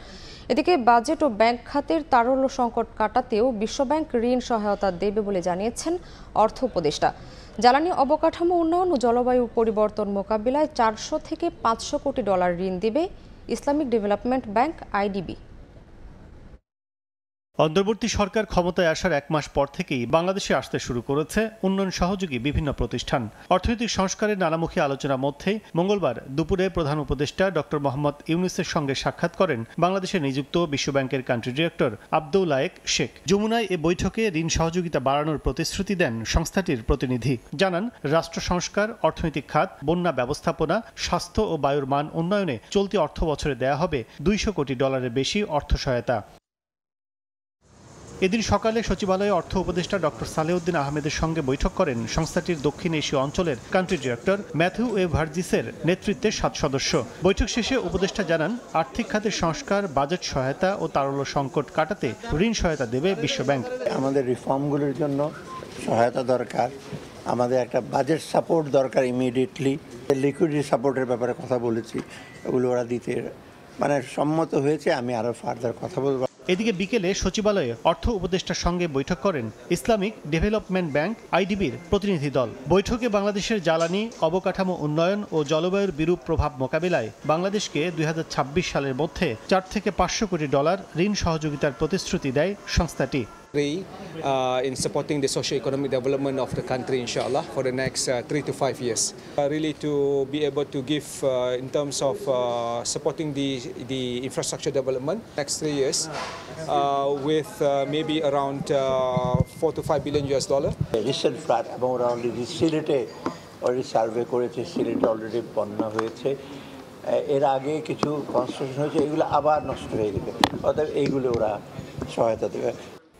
এদিকে বাজেট ও ব্যাংক খাতের তারল্য সংকট কাটাতেও বিশ্বব্যাংক ঋণ সহায়তা দেবে বলে জানিয়েছেন অর্থ উপদেষ্টা জ্বালানি অবকাঠামো উন্নয়ন ও জলবায়ু পরিবর্তন মোকাবিলায় চারশো থেকে পাঁচশো কোটি ডলার ঋণ দেবে ইসলামিক ডেভেলপমেন্ট ব্যাংক আইডিবি অন্তর্বর্তী সরকার ক্ষমতায় আসার এক মাস পর থেকেই বাংলাদেশে আসতে শুরু করেছে উন্নয়ন সহযোগী বিভিন্ন প্রতিষ্ঠান অর্থনৈতিক সংস্কারের নানামুখী আলোচনার মধ্যে মঙ্গলবার দুপুরে প্রধান উপদেষ্টা ডক্টর মোহাম্মদ ইউনিসের সঙ্গে সাক্ষাৎ করেন বাংলাদেশে নিযুক্ত বিশ্বব্যাংকের কান্ট্রি ডিরেক্টর আব্দুল লায়েক শেখ যমুনায় এ বৈঠকে ঋণ সহযোগিতা বাড়ানোর প্রতিশ্রুতি দেন সংস্থাটির প্রতিনিধি জানান রাষ্ট্র সংস্কার অর্থনৈতিক খাত বন্যা ব্যবস্থাপনা স্বাস্থ্য ও বায়ুর মান উন্নয়নে চলতি অর্থ বছরে দেয়া হবে দুইশো কোটি ডলারের বেশি অর্থ সহায়তা এদিন সকালে সচিবালয়ে অর্থ উপদেষ্টা ডক্টর সালেউদ্দিন আহমেদের সঙ্গে বৈঠক করেন সংস্থাটির দক্ষিণ এশীয় অঞ্চলের কান্ট্রি ডিরেক্টর ম্যাথু এ ভার্জিসের নেতৃত্বে সাত সদস্য বৈঠক শেষে উপদেষ্টা জানান আর্থিক খাতের সংস্কার বাজেট সহায়তা ও তারল্য সংকট কাটাতে ঋণ সহায়তা দেবে বিশ্বব্যাংক আমাদের রিফর্মগুলির জন্য সহায়তা দরকার আমাদের একটা বাজেট সাপোর্ট দরকার ইমিডিয়েটলি লিকুইডিটি সাপোর্টের ব্যাপারে কথা বলেছি ওগুলো ওরা দিতে মানে সম্মত হয়েছে আমি আরও ফার্দার কথা বলবো এদিকে বিকেলে সচিবালয়ে অর্থ উপদেষ্টার সঙ্গে বৈঠক করেন ইসলামিক ডেভেলপমেন্ট ব্যাংক আইডিবির প্রতিনিধি দল বৈঠকে বাংলাদেশের জ্বালানি অবকাঠামো উন্নয়ন ও জলবায়ুর বিরূপ প্রভাব মোকাবিলায় বাংলাদেশকে দুই সালের মধ্যে চার থেকে পাঁচশো কোটি ডলার ঋণ সহযোগিতার প্রতিশ্রুতি দেয় সংস্থাটি Uh, in supporting the socio-economic development of the country, inshallah, for the next uh, three to five years. Uh, really to be able to give uh, in terms of uh, supporting the, the infrastructure development next three years Uh, with uh, maybe around 4 uh, to 5 billion US dollar. Recent flood এবং ওরা already সিলেটে already survey করেছে সিলেটে already বন্যা হয়েছে এর আগে কিছু কনস্ট্রাকশন হয়েছে এগুলো আবার নষ্ট হয়ে গেছে অর্থাৎ এইগুলো ওরা সহায়তা দেবে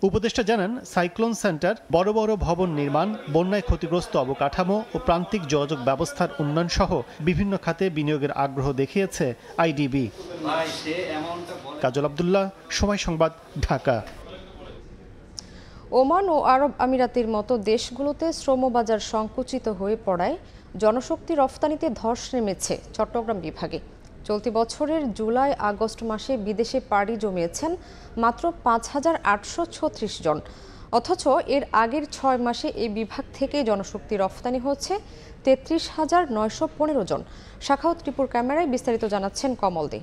উপদেষ্টা জানান সাইক্লোন সেন্টার বড় বড় ভবন নির্মাণ বন্যায় ক্ষতিগ্রস্ত অবকাঠামো ও প্রান্তিক যোগাযোগ ব্যবস্থার উন্নয়ন সহ বিভিন্ন খাতে বিনিয়োগের আগ্রহ দেখিয়েছে আইডিবি কাজল আবদুল্লাহ সময় সংবাদ ঢাকা ওমান ও আরব আমিরাতের মতো দেশগুলোতে শ্রমবাজার সংকুচিত হয়ে পড়ায় জনশক্তি রফতানিতে ধস নেমেছে চট্টগ্রাম বিভাগে চলতি বছরের জুলাই আগস্ট মাসে বিদেশে পাড়ি জমিয়েছেন মাত্র পাঁচ হাজার আটশো ছত্রিশ জন অথচ এর আগের ছয় মাসে এই বিভাগ থেকে জনশক্তি রফতানি হচ্ছে তেত্রিশ হাজার নয়শো পনেরো জন শাখাও ত্রিপুর ক্যামেরায় বিস্তারিত জানাচ্ছেন কমল দে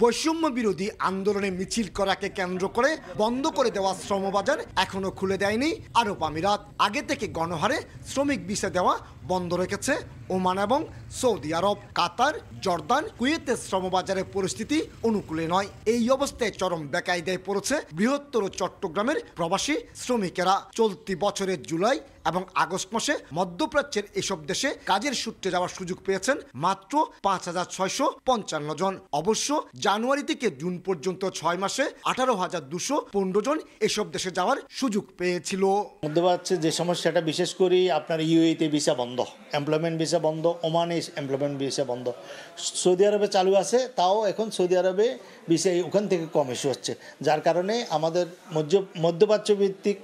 বৈষম্য বিরোধী আন্দোলনে মিছিল করাকে কেন্দ্র করে বন্ধ করে দেওয়া শ্রমবাজার এখনো খুলে দেয়নি আরব আমিরাত আগে থেকে গণহারে শ্রমিক ভিসা দেওয়া বন্ধ রেখেছে ওমান এবং সৌদি আরব কাতার জর্দান কুয়েতের শ্রমবাজারের পরিস্থিতি অনুকূলে নয় এই অবস্থায় চরম বেকায়দায় পড়েছে বৃহত্তর চট্টগ্রামের প্রবাসী শ্রমিকেরা চলতি বছরের জুলাই এবং আগস্ট মাসে মধ্যপ্রাচ্যের এসব দেশে কাজের সূত্রে যাওয়ার সুযোগ পেয়েছেন মাত্র পাঁচ হাজার ছয়শো পঞ্চান্ন জন অবশ্য জানুয়ারি থেকে জুন পর্যন্ত ছয় মাসে আঠারো হাজার দুশো পনেরো জন এসব দেশে যাওয়ার সুযোগ পেয়েছিল মধ্যপ্রাচ্যে যে সমস্যাটা বিশেষ করে আপনার ইউএতে ভিসা বন্ধ এমপ্লয়মেন্ট ভিসা বন্ধ ওমানে এমপ্লয়মেন্ট ভিসা বন্ধ সৌদি আরবে চালু আছে তাও এখন সৌদি আরবে বিষয় ওখান থেকে কম ইস্যু হচ্ছে যার কারণে আমাদের মধ্য মধ্যপ্রাচ্য ভিত্তিক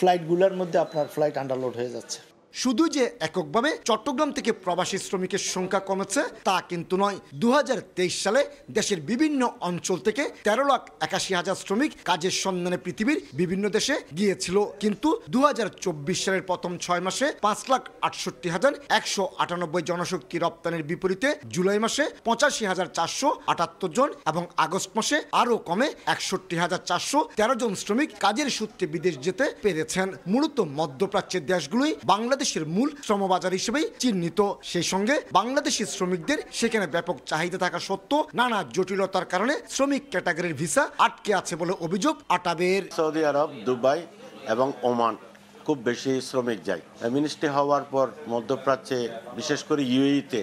ফ্লাইটগুলোর মধ্যে আপনার ফ্লাইট আন্ডারলোড হয়ে যাচ্ছে শুধু যে এককভাবে চট্টগ্রাম থেকে প্রবাসী শ্রমিকের সংখ্যা কমেছে তা কিন্তু নয় দু সালে দেশের বিভিন্ন অঞ্চল থেকে তেরো লাখ একাশি হাজার শ্রমিক কাজের সন্ধানে পৃথিবীর বিভিন্ন দেশে গিয়েছিল কিন্তু দু সালের প্রথম ছয় মাসে পাঁচ লাখ আটষট্টি হাজার একশো আটানব্বই জনশক্তি রপ্তানির বিপরীতে জুলাই মাসে পঁচাশি হাজার চারশো আটাত্তর জন এবং আগস্ট মাসে আরও কমে একষট্টি হাজার চারশো তেরো জন শ্রমিক কাজের সূত্রে বিদেশ যেতে পেরেছেন মূলত মধ্যপ্রাচ্যের দেশগুলোই বাংলাদেশ বাংলাদেশের মূল শ্রমবাজার হিসেবেই চিহ্নিত সেই সঙ্গে বাংলাদেশি শ্রমিকদের সেখানে ব্যাপক চাহিদা থাকা সত্ত্বেও নানা জটিলতার কারণে শ্রমিক ক্যাটাগরির ভিসা আটকে আছে বলে অভিযোগ আটাবের সৌদি আরব দুবাই এবং ওমান খুব বেশি শ্রমিক যায় মিনিস্ট্রি হওয়ার পর মধ্যপ্রাচ্যে বিশেষ করে ইউএইতে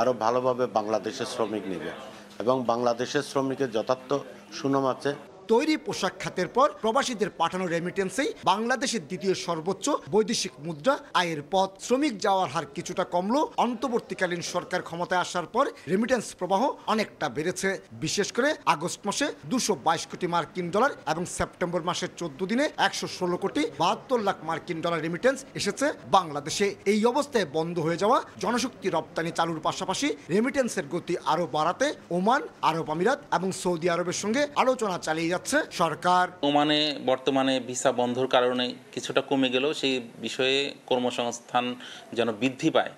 আরও ভালোভাবে বাংলাদেশের শ্রমিক নেবে এবং বাংলাদেশের শ্রমিকের যথার্থ সুনাম আছে তৈরি পোশাক খাতের পর প্রবাসীদের পাঠানো রেমিটেন্সেই বাংলাদেশের দ্বিতীয় সর্বোচ্চ বৈদেশিক মুদ্রা আয়ের পথ শ্রমিক যাওয়ার হার কিছুটা কমলো অন্তর্বর্তীকালীন সরকার ক্ষমতায় আসার পর রেমিটেন্স প্রবাহ অনেকটা বেড়েছে বিশেষ করে আগস্ট মাসে দুশো কোটি মার্কিন ডলার এবং সেপ্টেম্বর মাসের চোদ্দ দিনে একশো কোটি বাহাত্তর লাখ মার্কিন ডলার রেমিটেন্স এসেছে বাংলাদেশে এই অবস্থায় বন্ধ হয়ে যাওয়া জনশক্তি রপ্তানি চালুর পাশাপাশি রেমিটেন্সের গতি আরও বাড়াতে ওমান আরব আমিরাত এবং সৌদি আরবের সঙ্গে আলোচনা চালিয়ে যাচ্ছে সরকার ওমানে বর্তমানে ভিসা বন্ধর কারণে কিছুটা কমে গেলেও সেই বিষয়ে কর্মসংস্থান যেন বৃদ্ধি পায়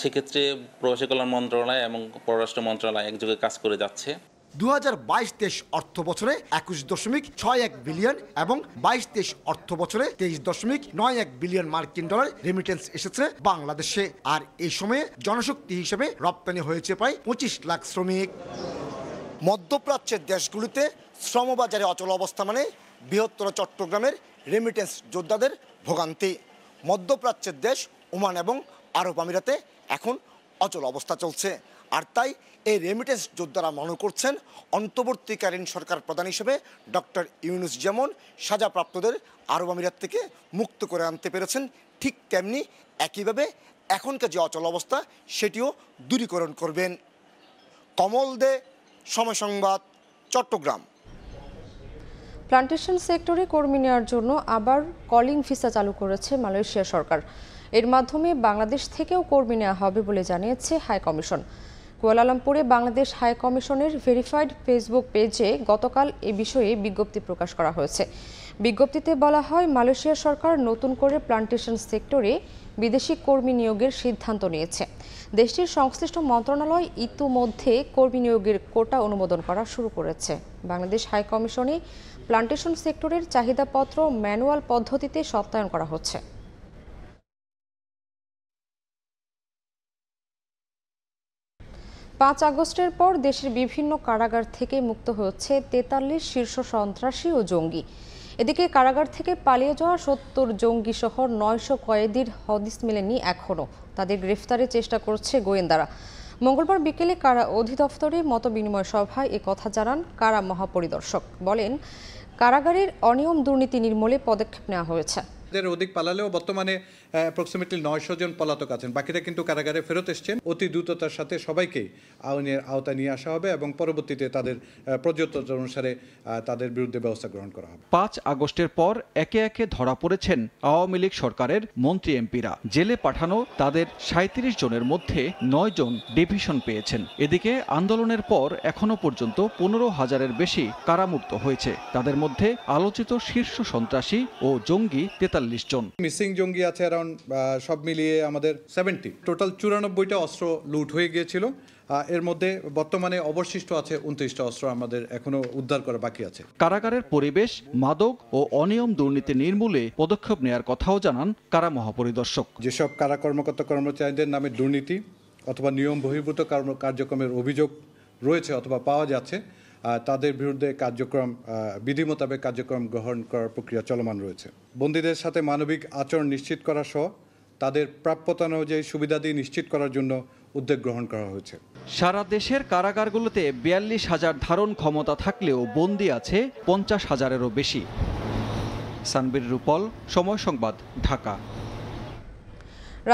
সেক্ষেত্রে প্রবাসী কল্যাণ মন্ত্রণালয় এবং পররাষ্ট্র মন্ত্রণালয় একযোগে কাজ করে যাচ্ছে দু হাজার বাইশ তেইশ অর্থ বছরে একুশ দশমিক ছয় এক বিলিয়ন এবং বাইশ তেইশ অর্থ বছরে তেইশ দশমিক নয় এক বিলিয়ন মার্কিন ডলার রেমিটেন্স এসেছে বাংলাদেশে আর এই সময়ে জনশক্তি হিসেবে রপ্তানি হয়েছে প্রায় পঁচিশ লাখ শ্রমিক মধ্যপ্রাচ্যের দেশগুলিতে শ্রমবাজারে অচল অবস্থা মানে বৃহত্তর চট্টগ্রামের রেমিটেন্স যোদ্ধাদের ভোগান্তি মধ্যপ্রাচ্যের দেশ ওমান এবং আরব আমিরাতে এখন অচল অবস্থা চলছে আর তাই এই রেমিটেন্স যোদ্ধারা মনে করছেন অন্তর্বর্তীকালীন সরকার প্রধান হিসেবে ডক্টর ইউনুস যেমন সাজাপ্রাপ্তদের আরব আমিরাত থেকে মুক্ত করে আনতে পেরেছেন ঠিক তেমনি একইভাবে এখনকার যে অচল অবস্থা সেটিও দূরীকরণ করবেন কমল দে সময় সংবাদ চট্টগ্রাম প্লান্টেশন সেক্টরে কর্মী নেওয়ার জন্য আবার কলিং ভিসা চালু করেছে মালয়েশিয়া সরকার এর মাধ্যমে বাংলাদেশ থেকেও কর্মী নেওয়া হবে বলে জানিয়েছে হাই কমিশন কুয়ালালামপুরে বাংলাদেশ হাই কমিশনের ভেরিফাইড ফেসবুক পেজে গতকাল এ বিষয়ে বিজ্ঞপ্তি প্রকাশ করা হয়েছে বিজ্ঞপ্তিতে বলা হয় মালয়েশিয়া সরকার নতুন করে প্লান্টেশন সেক্টরে বিদেশি কর্মী নিয়োগের সিদ্ধান্ত নিয়েছে দেশটির সংশ্লিষ্ট মন্ত্রণালয় ইতিমধ্যে কর্মী নিয়োগের কোটা অনুমোদন করা শুরু করেছে বাংলাদেশ হাই কমিশনে প্লান্টেশন সেক্টরের চাহিদাপত্র ম্যানুয়াল পদ্ধতিতে সত্যায়ন করা হচ্ছে পাঁচ আগস্টের পর দেশের বিভিন্ন কারাগার থেকে মুক্ত হচ্ছে তেতাল্লিশ শীর্ষ সন্ত্রাসী ও জঙ্গি এদিকে কারাগার থেকে পালিয়ে যাওয়া সত্তর জঙ্গি সহ নয়শো কয়েদির হদিস মেলেনি এখনও তাদের গ্রেফতারের চেষ্টা করছে গোয়েন্দারা মঙ্গলবার বিকেলে কারা অধিদপ্তরে মত বিনিময় সভায় এ কথা জানান কারা মহাপরিদর্শক বলেন কারাগারের অনিয়ম দুর্নীতি নির্মূলে পদক্ষেপ নেওয়া হয়েছে অধিক পালালেও বর্তমানে অ্যাপ্রক্সিমেটলি নয়শো জন পলাতক আছেন বাকিরা কিন্তু কারাগারে ফেরত এসছেন অতি দ্রুততার সাথে সবাইকে আইনের আওতায় নিয়ে আসা হবে এবং পরবর্তীতে তাদের প্রযোজ্য অনুসারে তাদের বিরুদ্ধে ব্যবস্থা গ্রহণ করা হবে পাঁচ আগস্টের পর একে একে ধরা পড়েছেন আওয়ামী লীগ সরকারের মন্ত্রী এমপিরা জেলে পাঠানো তাদের সাঁত্রিশ জনের মধ্যে নয় জন ডিভিশন পেয়েছেন এদিকে আন্দোলনের পর এখনো পর্যন্ত পনেরো হাজারের বেশি কারামুক্ত হয়েছে তাদের মধ্যে আলোচিত শীর্ষ সন্ত্রাসী ও জঙ্গি তেতাল্লিশ জন মিসিং জঙ্গি আছে অ্যারাউন্ড সব মিলিয়ে আমাদের সেভেন্টি টোটাল চুরানব্বইটা অস্ত্র লুট হয়ে গিয়েছিল এর মধ্যে বর্তমানে অবশিষ্ট আছে উনত্রিশটা অস্ত্র আমাদের এখনো উদ্ধার করা বাকি আছে কারাগারের পরিবেশ মাদক ও অনিয়ম দুর্নীতি নির্মূলে পদক্ষেপ নেয়ার কথাও জানান কারা মহাপরিদর্শক যেসব কারা কর্মকর্তা কর্মচারীদের নামে দুর্নীতি অথবা নিয়ম বহির্ভূত কার্যক্রমের অভিযোগ রয়েছে অথবা পাওয়া যাচ্ছে তাদের বিরুদ্ধে কার্যক্রম বিধি মোতাবেক কার্যক্রম গ্রহণ করার প্রক্রিয়া চলমান রয়েছে বন্দীদের সাথে মানবিক আচরণ নিশ্চিত করা সহ তাদের প্রাপ্যতা অনুযায়ী সুবিধাদি নিশ্চিত করার জন্য উদ্যোগ গ্রহণ করা হয়েছে সারা দেশের কারাগারগুলোতে বিয়াল্লিশ হাজার ধারণ ক্ষমতা থাকলেও বন্দি আছে পঞ্চাশ হাজারেরও বেশি সানবির রূপল সময় সংবাদ ঢাকা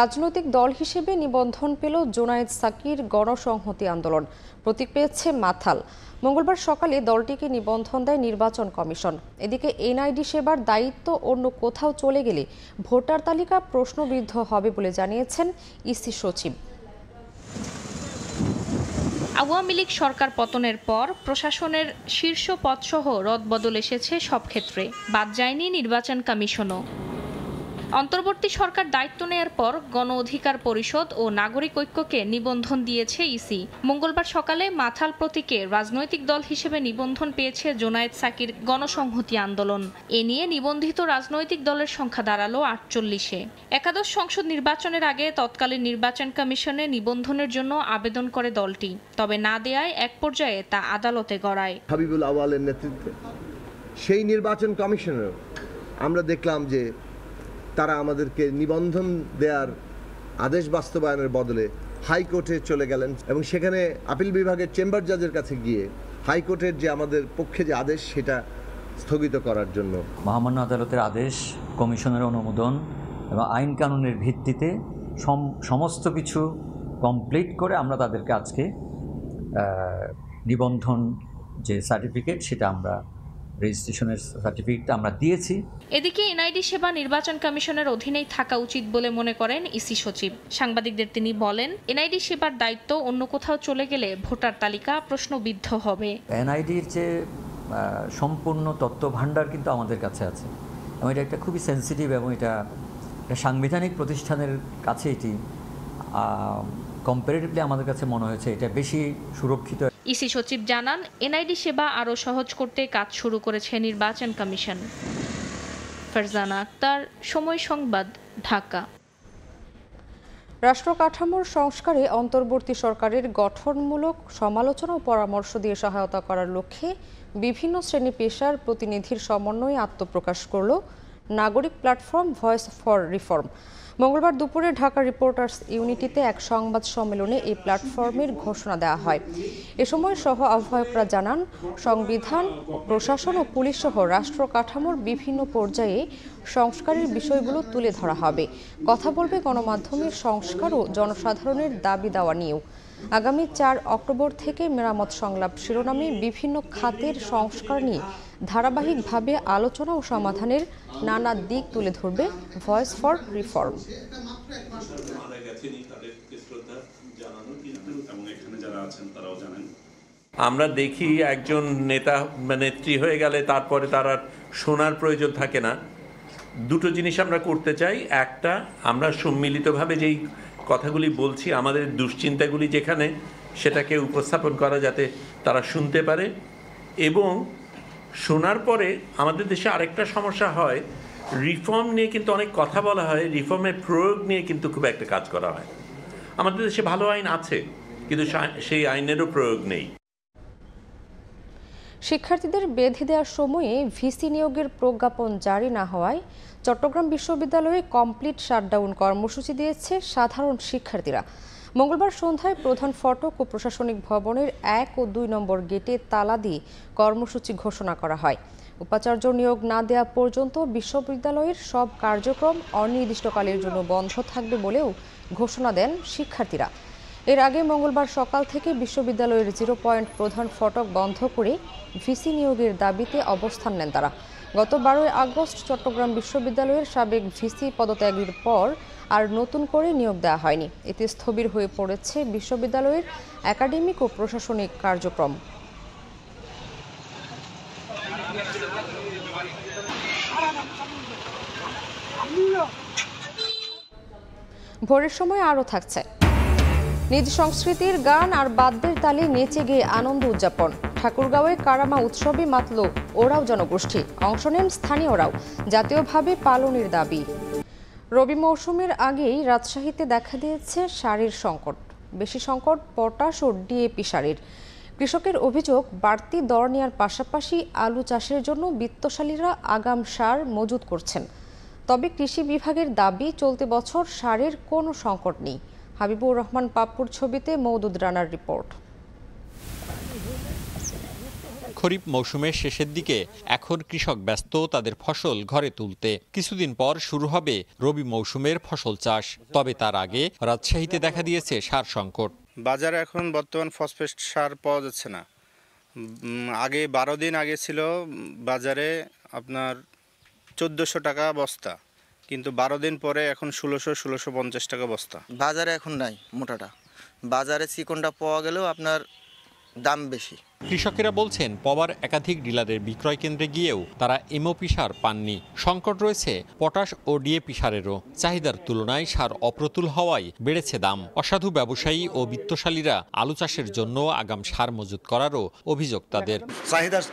রাজনৈতিক দল হিসেবে নিবন্ধন পেল জোনায়েদ সাকির গণসংহতি আন্দোলন প্রতীক পেয়েছে মাথাল মঙ্গলবার সকালে দলটিকে নিবন্ধন দেয় নির্বাচন কমিশন এদিকে এনআইডি সেবার দায়িত্ব অন্য কোথাও চলে গেলে ভোটার তালিকা প্রশ্নবিদ্ধ হবে বলে জানিয়েছেন ইসি সচিব আওয়ামী লীগ সরকার পতনের পর প্রশাসনের শীর্ষ পদসহ রদবদল এসেছে সব ক্ষেত্রে বাদ যায়নি নির্বাচন কমিশনও অন্তর্বর্তী সরকার দায়িত্ব নেয়ার পর গণ অধিকার পরিষদ ও নাগরিক ঐক্যকে নিবন্ধন দিয়েছে ইসি মঙ্গলবার সকালে মাথাল প্রতীকে রাজনৈতিক দল হিসেবে নিবন্ধন পেয়েছে জোনায়েদ সাকির গণসংহতি আন্দোলন এ নিয়ে নিবন্ধিত রাজনৈতিক দলের সংখ্যা দাঁড়ালো আটচল্লিশে একাদশ সংসদ নির্বাচনের আগে তৎকালীন নির্বাচন কমিশনে নিবন্ধনের জন্য আবেদন করে দলটি তবে না দেয়ায় এক পর্যায়ে তা আদালতে গড়ায় হাবিবুল আওয়ালের নেতৃত্বে সেই নির্বাচন কমিশনের আমরা দেখলাম যে তারা আমাদেরকে নিবন্ধন দেওয়ার আদেশ বাস্তবায়নের বদলে হাইকোর্টে চলে গেলেন এবং সেখানে আপিল বিভাগের চেম্বার জাজের কাছে গিয়ে হাইকোর্টের যে আমাদের পক্ষে যে আদেশ সেটা স্থগিত করার জন্য মহামান্য আদালতের আদেশ কমিশনের অনুমোদন এবং আইন কানুনের ভিত্তিতে সমস্ত কিছু কমপ্লিট করে আমরা তাদেরকে আজকে নিবন্ধন যে সার্টিফিকেট সেটা আমরা রেজিস্ট্রেশনের সার্টিফিকেট আমরা দিয়েছি এদিকে এনআইডি সেবা নির্বাচন কমিশনের অধীনেই থাকা উচিত বলে মনে করেন ইসি সচিব সাংবাদিকদের তিনি বলেন এনআইডি সেবার দায়িত্ব অন্য কোথাও চলে গেলে ভোটার তালিকা প্রশ্নবিদ্ধ হবে এনআইডির যে সম্পূর্ণ তথ্য ভাণ্ডার কিন্তু আমাদের কাছে আছে এবং এটা একটা খুবই সেন্সিটিভ এবং এটা সাংবিধানিক প্রতিষ্ঠানের কাছে এটি কম্পারেটিভলি আমাদের কাছে মনে হয়েছে এটা বেশি সুরক্ষিত ইসি সচিব জানান এনআইডি সেবা আরও সহজ করতে কাজ শুরু করেছে নির্বাচন কমিশন ফারজানা আক্তার সময় সংবাদ ঢাকা রাষ্ট্রকাঠামোর সংস্কারে অন্তর্বর্তী সরকারের গঠনমূলক সমালোচনা ও পরামর্শ দিয়ে সহায়তা করার লক্ষ্যে বিভিন্ন শ্রেণী পেশার প্রতিনিধির সমন্বয়ে আত্মপ্রকাশ করল নাগরিক প্ল্যাটফর্ম ভয়েস ফর রিফর্ম মঙ্গলবার দুপুরে ঢাকা রিপোর্টার্স ইউনিটিতে এক সংবাদ সম্মেলনে এই প্ল্যাটফর্মের ঘোষণা দেওয়া হয় এ সময় সহ আহ্বায়করা জানান সংবিধান প্রশাসন ও পুলিশ সহ রাষ্ট্র কাঠামোর বিভিন্ন পর্যায়ে সংস্কারের বিষয়গুলো তুলে ধরা হবে কথা বলবে গণমাধ্যমের সংস্কার ও জনসাধারণের দাবি দাওয়া নিয়েও আগামী চার অক্টোবর থেকে মেরামত সংলাপ শিরোনামে বিভিন্ন খাতের সংস্কার নিয়ে ধারাবাহিকভাবে আলোচনা ও সমাধানের নানা দিক তুলে ধরবে ভয়েস ফর রিফর্ম আমরা দেখি একজন নেতা মানে নেত্রী হয়ে গেলে তারপরে তার আর শোনার প্রয়োজন থাকে না দুটো জিনিস আমরা করতে চাই একটা আমরা সম্মিলিতভাবে যেই কথাগুলি বলছি আমাদের দুশ্চিন্তাগুলি যেখানে সেটাকে উপস্থাপন করা যাতে তারা শুনতে পারে এবং শোনার পরে আমাদের দেশে আরেকটা সমস্যা হয় রিফর্ম নিয়ে কিন্তু অনেক কথা বলা হয় রিফর্মের প্রয়োগ নিয়ে কিন্তু খুব একটা কাজ করা হয় আমাদের দেশে ভালো আইন আছে কিন্তু সেই আইনেরও প্রয়োগ নেই শিক্ষার্থীদের বেঁধে দেওয়ার সময়ে ভিসি নিয়োগের প্রজ্ঞাপন জারি না হওয়ায় চট্টগ্রাম বিশ্ববিদ্যালয়ে কমপ্লিট শাটডাউন কর্মসূচি দিয়েছে সাধারণ শিক্ষার্থীরা মঙ্গলবার সন্ধ্যায় প্রধান ফটক ও প্রশাসনিক ভবনের এক ও দুই নম্বর গেটে তালা দিয়ে কর্মসূচি ঘোষণা করা হয় উপাচার্য নিয়োগ না দেওয়া পর্যন্ত বিশ্ববিদ্যালয়ের সব কার্যক্রম অনির্দিষ্টকালের জন্য বন্ধ থাকবে বলেও ঘোষণা দেন শিক্ষার্থীরা এর আগে মঙ্গলবার সকাল থেকে বিশ্ববিদ্যালয়ের জিরো পয়েন্ট প্রধান ফটক বন্ধ করে ভিসি নিয়োগের দাবিতে অবস্থান নেন তারা গত বারোই আগস্ট চট্টগ্রাম বিশ্ববিদ্যালয়ের সাবেক ভিসি পদত্যাগের পর আর নতুন করে নিয়োগ দেওয়া হয়নি এতে স্থবির হয়ে পড়েছে বিশ্ববিদ্যালয়ের একাডেমিক ও প্রশাসনিক কার্যক্রম ভোরের সময় আরও থাকছে নিজ সংস্কৃতির গান আর বাদ্যের তালে নেচে গিয়ে আনন্দ উদযাপন ঠাকুরগাঁওয়ে কারামা উৎসবে মাতল ওরাও জনগোষ্ঠী অংশ নেন স্থানীয়রাও জাতীয়ভাবে পালনের দাবি রবি মৌসুমের আগেই রাজশাহীতে দেখা দিয়েছে সারের সংকট বেশি সংকট পটাশ ও ডিএপি সারের কৃষকের অভিযোগ বাড়তি দর নেওয়ার পাশাপাশি আলু চাষের জন্য বিত্তশালীরা আগাম সার মজুত করছেন তবে কৃষি বিভাগের দাবি চলতি বছর সারের কোনো সংকট নেই হাবিবুর রহমান পাপ্পুর ছবিতে মৌদুদ রানার রিপোর্ট খরিফ মৌসুমের শেষের দিকে এখন কৃষক ব্যস্ত তাদের ফসল ঘরে তুলতে কিছুদিন পর শুরু হবে রবি মৌসুমের ফসল চাষ তবে তার আগে রাজশাহীতে দেখা দিয়েছে সার সংকট বাজারে এখন বর্তমান ফসফেট সার পাওয়া যাচ্ছে না আগে বারো দিন আগে ছিল বাজারে আপনার চোদ্দোশো টাকা বস্তা কিন্তু বারো দিন পরে এখন ষোলোশো ষোলোশো পঞ্চাশ টাকা বস্তা বাজারে এখন নাই মোটাটা বাজারে চিকনটা পাওয়া গেলেও আপনার দাম বেশি কৃষকেরা বলছেন পবার একাধিক ডিলারের বিক্রয় কেন্দ্রে গিয়েও তারা এমওপি সার পাননি সংকট রয়েছে পটাশ ও ডিএপি সারেরও চাহিদার তুলনায় সার অপ্রতুল হওয়ায় বেড়েছে দাম অসাধু ব্যবসায়ী ও বিত্তশালীরা আলু চাষের জন্য আগাম সার মজুত করারও অভিযোগ তাদের চাহিদার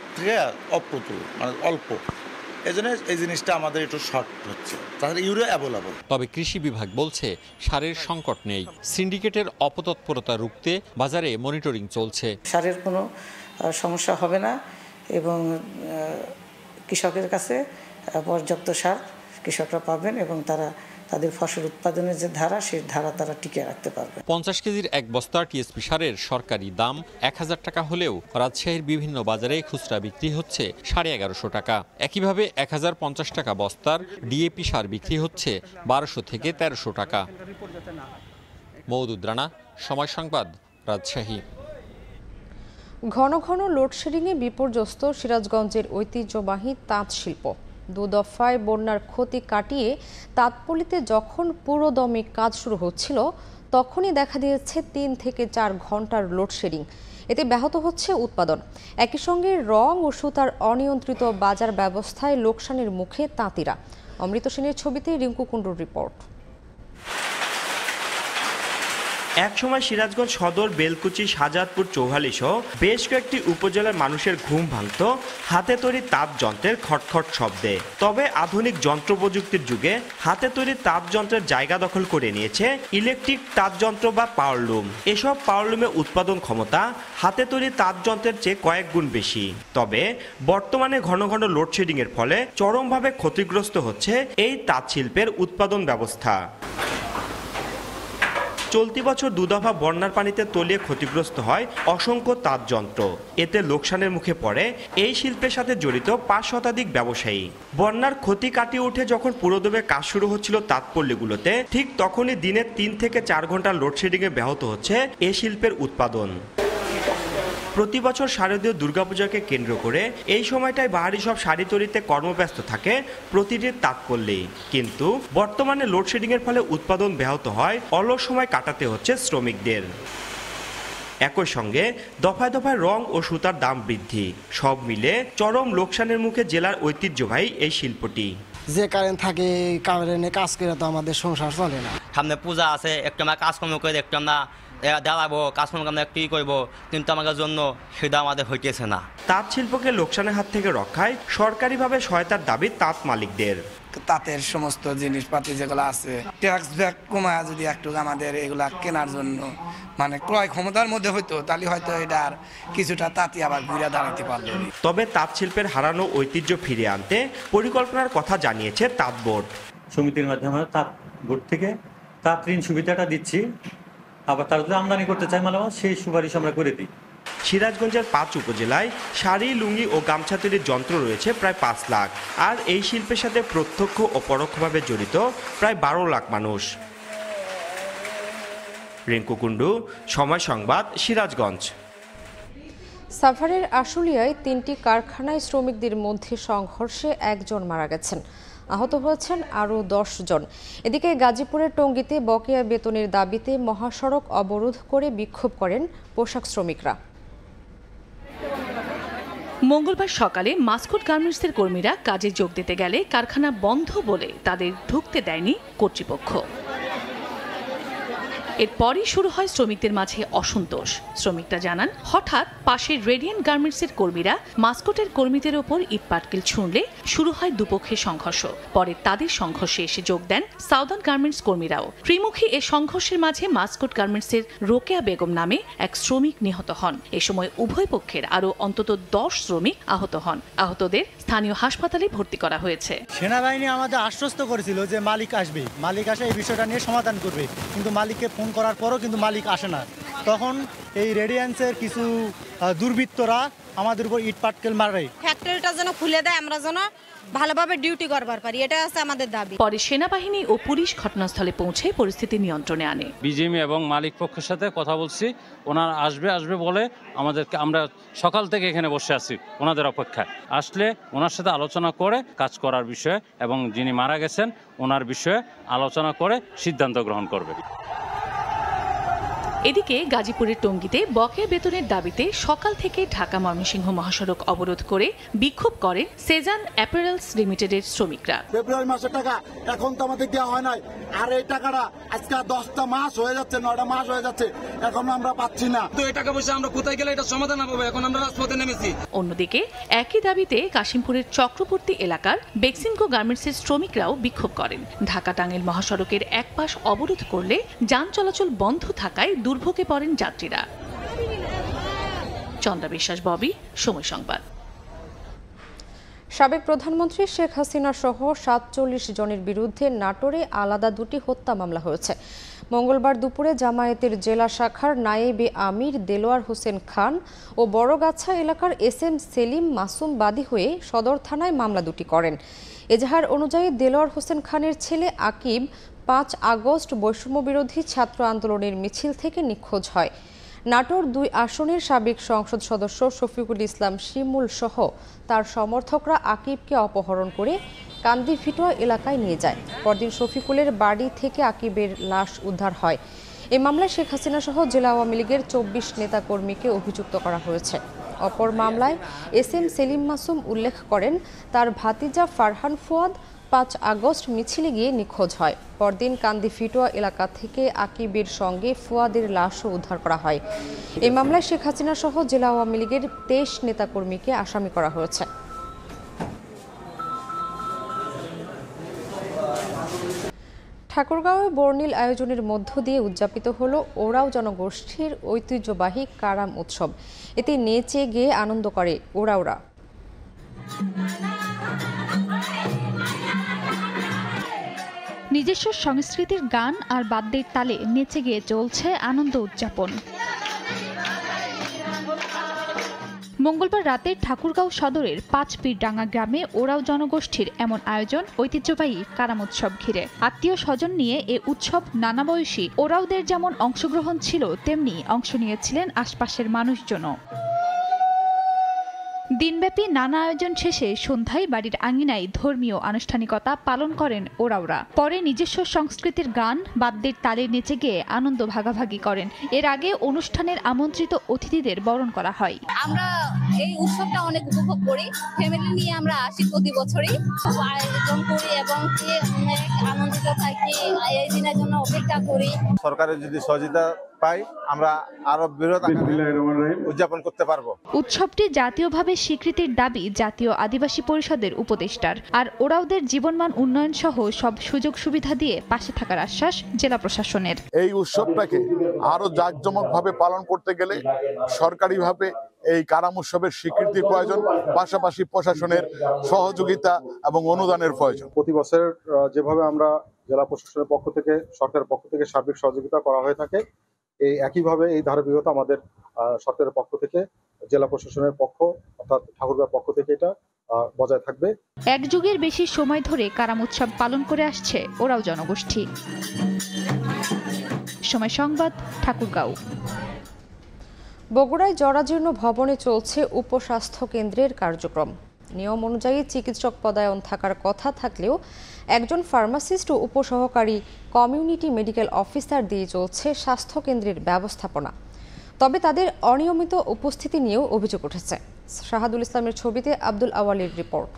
অপ্রতুল মানে অল্প এজন্য এই জিনিসটা আমাদের একটু শর্ট হচ্ছে তাহলে ইউরিয়া অ্যাভেলেবল তবে কৃষি বিভাগ বলছে সারের সংকট নেই সিন্ডিকেটের অপতৎপরতা রুখতে বাজারে মনিটরিং চলছে সারের কোনো সমস্যা হবে না এবং কৃষকের কাছে পর্যাপ্ত সার কৃষকরা পাবেন এবং তারা তাদের ফসল উৎপাদনের যে ধারা সেই ধারা তারা টিকে রাখতে পারবে পঞ্চাশ কেজির এক বস্তা টিএসপি সারের সরকারি দাম এক হাজার টাকা হলেও রাজশাহীর বিভিন্ন বাজারে খুচরা বিক্রি হচ্ছে সাড়ে এগারোশো টাকা একইভাবে এক হাজার পঞ্চাশ টাকা বস্তার ডিএপি সার বিক্রি হচ্ছে বারোশো থেকে তেরোশো টাকা মৌদুদ রানা সময় সংবাদ রাজশাহী ঘন ঘন লোডশেডিংয়ে বিপর্যস্ত সিরাজগঞ্জের ঐতিহ্যবাহী তাঁত শিল্প দুদফায় বন্যার ক্ষতি কাটিয়ে তাঁতপলিতে যখন পুরোদমে কাজ শুরু হচ্ছিল তখনই দেখা দিয়েছে তিন থেকে চার ঘন্টার লোডশেডিং এতে ব্যাহত হচ্ছে উৎপাদন একই সঙ্গে রং ও সুতার অনিয়ন্ত্রিত বাজার ব্যবস্থায় লোকসানের মুখে তাঁতিরা অমৃত সেনের ছবিতে রিঙ্কু কুণ্ডুর রিপোর্ট একসময় সিরাজগঞ্জ সদর বেলকুচি সাজাদপুর চৌহালি সহ বেশ কয়েকটি উপজেলার মানুষের ঘুম ভাঙত হাতে তৈরি তাপ যন্ত্রের খটখট শব্দে তবে আধুনিক যন্ত্র প্রযুক্তির যুগে হাতে তৈরি তাপ যন্ত্রের জায়গা দখল করে নিয়েছে ইলেকট্রিক যন্ত্র বা পাওয়ারলুম এসব পাওয়ারলুমে উৎপাদন ক্ষমতা হাতে তৈরি যন্ত্রের চেয়ে কয়েক গুণ বেশি তবে বর্তমানে ঘন ঘন লোডশেডিংয়ের ফলে চরমভাবে ক্ষতিগ্রস্ত হচ্ছে এই তাঁত শিল্পের উৎপাদন ব্যবস্থা চলতি বছর দুদফা বন্যার পানিতে তলিয়ে ক্ষতিগ্রস্ত হয় অসংখ্য তাঁতযন্ত্র এতে লোকসানের মুখে পড়ে এই শিল্পের সাথে জড়িত পাঁচ শতাধিক ব্যবসায়ী বন্যার ক্ষতি কাটিয়ে উঠে যখন পুরোদমে কাজ শুরু হচ্ছিল তাঁতপল্লীগুলোতে ঠিক তখনই দিনে তিন থেকে চার ঘন্টা লোডশেডিংয়ে ব্যাহত হচ্ছে এ শিল্পের উৎপাদন প্রতি বছর শারদীয় দুর্গাপূজাকে কেন্দ্র করে এই সময়টায় বাহারি সব শাড়ি তৈরিতে কর্মব্যস্ত থাকে প্রতিটি তাক করলেই কিন্তু বর্তমানে লোডশেডিংয়ের ফলে উৎপাদন ব্যাহত হয় অলস সময় কাটাতে হচ্ছে শ্রমিকদের একই সঙ্গে দফায় দফায় রং ও সুতার দাম বৃদ্ধি সব মিলে চরম লোকসানের মুখে জেলার ঐতিহ্যবাহী এই শিল্পটি যে কারেন্ট থাকে কারেন্টে কাজ করে তো আমাদের সংসার চলে না সামনে পূজা আছে একটু আমরা কাজকর্ম করে একটু আমরা দাঁড়াবো কাজকর্ম একটি করবো কিন্তু আমাদের জন্য সেটা আমাদের হইতেছে না তাঁত শিল্পকে লোকসানের হাত থেকে রক্ষায় সরকারিভাবে সহায়তার দাবি তাঁত মালিকদের তাঁতের সমস্ত জিনিসপাতি যেগুলো আছে ট্যাক্স ব্যাক কমায় যদি একটু আমাদের এগুলা কেনার জন্য মানে ক্রয় ক্ষমতার মধ্যে হইতো তাহলে হয়তো এটা আর কিছুটা তাঁতি আবার ঘুরে দাঁড়াতে পারল তবে তাঁত শিল্পের হারানো ঐতিহ্য ফিরিয়ে আনতে পরিকল্পনার কথা জানিয়েছে তাঁত বোর্ড সমিতির মাধ্যমে তাঁত বোর্ড থেকে তাঁত ঋণ সুবিধাটা দিচ্ছি আবার তারা যদি আমদানি করতে চায় মালামাল সেই সুপারিশ আমরা করে দিই সিরাজগঞ্জের পাঁচ উপজেলায় শাড়ি লুঙ্গি ও গামছা তৈরির যন্ত্র রয়েছে প্রায় পাঁচ লাখ আর এই শিল্পের সাথে প্রত্যক্ষ ও পরোক্ষভাবে জড়িত প্রায় বারো লাখ মানুষ রিঙ্কু কুণ্ডু সময় সংবাদ সিরাজগঞ্জ সাফারের আশুলিয়ায় তিনটি কারখানায় শ্রমিকদের মধ্যে সংঘর্ষে একজন মারা গেছেন আহত হয়েছেন আরও দশ জন এদিকে গাজীপুরের টঙ্গীতে বকেয়া বেতনের দাবিতে মহাসড়ক অবরোধ করে বিক্ষোভ করেন পোশাক শ্রমিকরা মঙ্গলবার সকালে মাস্কট গার্মেন্টসের কর্মীরা কাজে যোগ দিতে গেলে কারখানা বন্ধ বলে তাদের ঢুকতে দেয়নি কর্তৃপক্ষ এরপরই শুরু হয় শ্রমিকদের মাঝে অসন্তোষ শ্রমিকরা জানান হঠাৎ পাশের রেডিয়ান গার্মেন্টসের কর্মীরা মাস্কটের কর্মীদের ওপর ইটপাটকেল ছুঁড়লে শুরু হয় দুপক্ষের সংঘর্ষ পরে তাদের সংঘর্ষে এসে যোগ দেন সাউদার্ন গার্মেন্টস কর্মীরাও ত্রিমুখী এ সংঘর্ষের মাঝে মাস্কট গার্মেন্টসের রোকেয়া বেগম নামে এক শ্রমিক নিহত হন এ সময় উভয় পক্ষের আরও অন্তত দশ শ্রমিক আহত হন আহতদের স্থানীয় হাসপাতালে ভর্তি করা হয়েছে সেনাবাহিনী আমাদের আশ্বস্ত করেছিল যে মালিক আসবে মালিক আসে এই বিষয়টা নিয়ে সমাধান করবে কিন্তু মালিককে ফোন করার পরও কিন্তু মালিক আসে না তখন এই রেডিয়েন্সের কিছু দুর্বৃত্তরা আমাদের উপর ইট পাটকেল মারে ফ্যাক্টরিটা যেন খুলে দেয় আমরা যেন ভালোভাবে ডিউটি করবার পারি এটা আছে আমাদের দাবি পরে সেনাবাহিনী ও পুলিশ ঘটনাস্থলে পৌঁছে পরিস্থিতি নিয়ন্ত্রণে আনে বিজিএম এবং মালিক পক্ষের সাথে কথা বলছি ওনার আসবে আসবে বলে আমাদেরকে আমরা সকাল থেকে এখানে বসে আছি ওনাদের অপেক্ষায় আসলে ওনার সাথে আলোচনা করে কাজ করার বিষয়ে এবং যিনি মারা গেছেন ওনার বিষয়ে আলোচনা করে সিদ্ধান্ত গ্রহণ করবে এদিকে গাজীপুরের টঙ্গিতে বকেয়া বেতনের দাবিতে সকাল থেকে ঢাকা ময়মনসিংহ মহাসড়ক অবরোধ করে বিক্ষোভ করেন সেজান অ্যাপারেলস লিমিটেডের শ্রমিকরা ফেব্রুয়ারি মাসের টাকা এখন তো আমাদের দেওয়া হয় নাই আর এই টাকাটা আজকে দশটা মাস হয়ে যাচ্ছে নয়টা মাস হয়ে যাচ্ছে এখন আমরা পাচ্ছি না তো এই টাকা পয়সা আমরা কোথায় গেলে এটা সমাধান হবে এখন আমরা রাজপথে নেমেছি অন্যদিকে একই দাবিতে কাশিমপুরের চক্রবর্তী এলাকার বেক্সিমকো গার্মেন্টসের শ্রমিকরাও বিক্ষোভ করেন ঢাকা টাঙ্গেল মহাসড়কের এক পাশ অবরোধ করলে যান চলাচল বন্ধ থাকায় দুর্ভোগে পড়েন যাত্রীরা চন্দ্রা বিশ্বাস ববি সময় সংবাদ সাবেক প্রধানমন্ত্রী শেখ হাসিনা সহ সাতচল্লিশ জনের বিরুদ্ধে নাটোরে আলাদা দুটি হত্যা মামলা হয়েছে মঙ্গলবার দুপুরে জামায়াতের জেলা শাখার নায়েবে আমির দেলোয়ার হোসেন খান ও বড়গাছা এলাকার এস এম সেলিম মাসুম বাদী হয়ে সদর থানায় মামলা দুটি করেন এজাহার অনুযায়ী দেলোয়ার হোসেন খানের ছেলে আকিব পাঁচ আগস্ট বৈষম্যবিরোধী ছাত্র আন্দোলনের মিছিল থেকে নিখোঁজ হয় নাটোর দুই আসনের সাবেক সংসদ সদস্য শফিকুল ইসলাম শিমুল সহ তার সমর্থকরা আকিবকে অপহরণ করে কান্দিভিটোয়া এলাকায় নিয়ে যায় পরদিন শফিকুলের বাড়ি থেকে আকিবের লাশ উদ্ধার হয় এ মামলায় শেখ হাসিনা সহ জেলা আওয়ামী লীগের চব্বিশ নেতাকর্মীকে অভিযুক্ত করা হয়েছে অপর মামলায় এস এম সেলিম মাসুম উল্লেখ করেন তার ভাতিজা ফারহান ফুয়াদ পাঁচ আগস্ট মিছিলে গিয়ে নিখোঁজ হয় পরদিন কান্দি ফিটোয়া এলাকা থেকে আকিবের সঙ্গে ফুয়াদের লাশও উদ্ধার করা হয় এই মামলায় শেখ হাসিনা সহ জেলা আওয়ামী লীগের তেইশ নেতাকর্মীকে আসামি করা হয়েছে ঠাকুরগাঁওয়ে বর্ণিল আয়োজনের মধ্য দিয়ে উদযাপিত হল ওরাও জনগোষ্ঠীর ঐতিহ্যবাহী কারাম উৎসব এতে নেচে গিয়ে আনন্দ করে ওরাওরা নিজস্ব সংস্কৃতির গান আর বাদ্যের তালে নেচে গিয়ে চলছে আনন্দ উদযাপন মঙ্গলবার রাতে ঠাকুরগাঁও সদরের ডাঙ্গা গ্রামে ওরাও জনগোষ্ঠীর এমন আয়োজন ঐতিহ্যবাহী কারাম উৎসব ঘিরে আত্মীয় স্বজন নিয়ে এ উৎসব নানা বয়সী ওরাওদের যেমন অংশগ্রহণ ছিল তেমনি অংশ নিয়েছিলেন আশপাশের মানুষজনও দিনব্যাপী নানা আয়োজন শেষে সন্ধ্যায় বাড়ির আঙিনায় ধর্মীয় আনুষ্ঠানিকতা পালন করেন ওরাওরা পরে নিজস্ব সংস্কৃতির গান বাদ্যের তালে নেচে গিয়ে আনন্দ ভাগাভাগি করেন এর আগে অনুষ্ঠানের আমন্ত্রিত অতিথিদের বরণ করা হয় আমরা এই উৎসবটা অনেক উপভোগ করি ফ্যামিলি নিয়ে আমরা আসি প্রতি বছরই আয়োজন করি এবং আনন্দিত থাকি এই দিনের জন্য অপেক্ষা করি সরকারের যদি সহযোগিতা পাই আমরা আরো উদযাপন করতে পারবো উৎসবটি জাতীয়ভাবে স্বীকৃতির দাবি জাতীয় আদিবাসী পরিষদের উপদেষ্টার আর ওরাওদের জীবনমান উন্নয়ন সহ সব সুযোগ সুবিধা দিয়ে পাশে থাকার আশ্বাস জেলা প্রশাসনের এই উৎসবটাকে আরো ভাবে পালন করতে গেলে সরকারি ভাবে এই কারাম উৎসবের স্বীকৃতির প্রয়োজন পাশাপাশি প্রশাসনের সহযোগিতা এবং অনুদানের প্রয়োজন প্রতি বছর যেভাবে আমরা জেলা প্রশাসনের পক্ষ থেকে সরকারের পক্ষ থেকে সার্বিক সহযোগিতা করা হয়ে থাকে এই একইভাবে এই ধারাবাহিকতা আমাদের সরকারের পক্ষ থেকে জেলা প্রশাসনের পক্ষ অর্থাৎ ঠাকুরগাঁর পক্ষ থেকে এটা বজায় থাকবে এক যুগের বেশি সময় ধরে কারাম উৎসব পালন করে আসছে ওরাও জনগোষ্ঠী সময় সংবাদ ঠাকুরগাঁও বগুড়ায় জরাজীর্ণ ভবনে চলছে উপস্বাস্থ্য কেন্দ্রের কার্যক্রম নিয়ম অনুযায়ী চিকিৎসক পদায়ন থাকার কথা থাকলেও একজন ফার্মাসিস্ট ও উপসহকারী কমিউনিটি মেডিকেল অফিসার দিয়ে চলছে স্বাস্থ্যকেন্দ্রের ব্যবস্থাপনা তবে তাদের অনিয়মিত উপস্থিতি নিয়েও অভিযোগ উঠেছে শাহাদুল ইসলামের ছবিতে আব্দুল আওয়ালের রিপোর্ট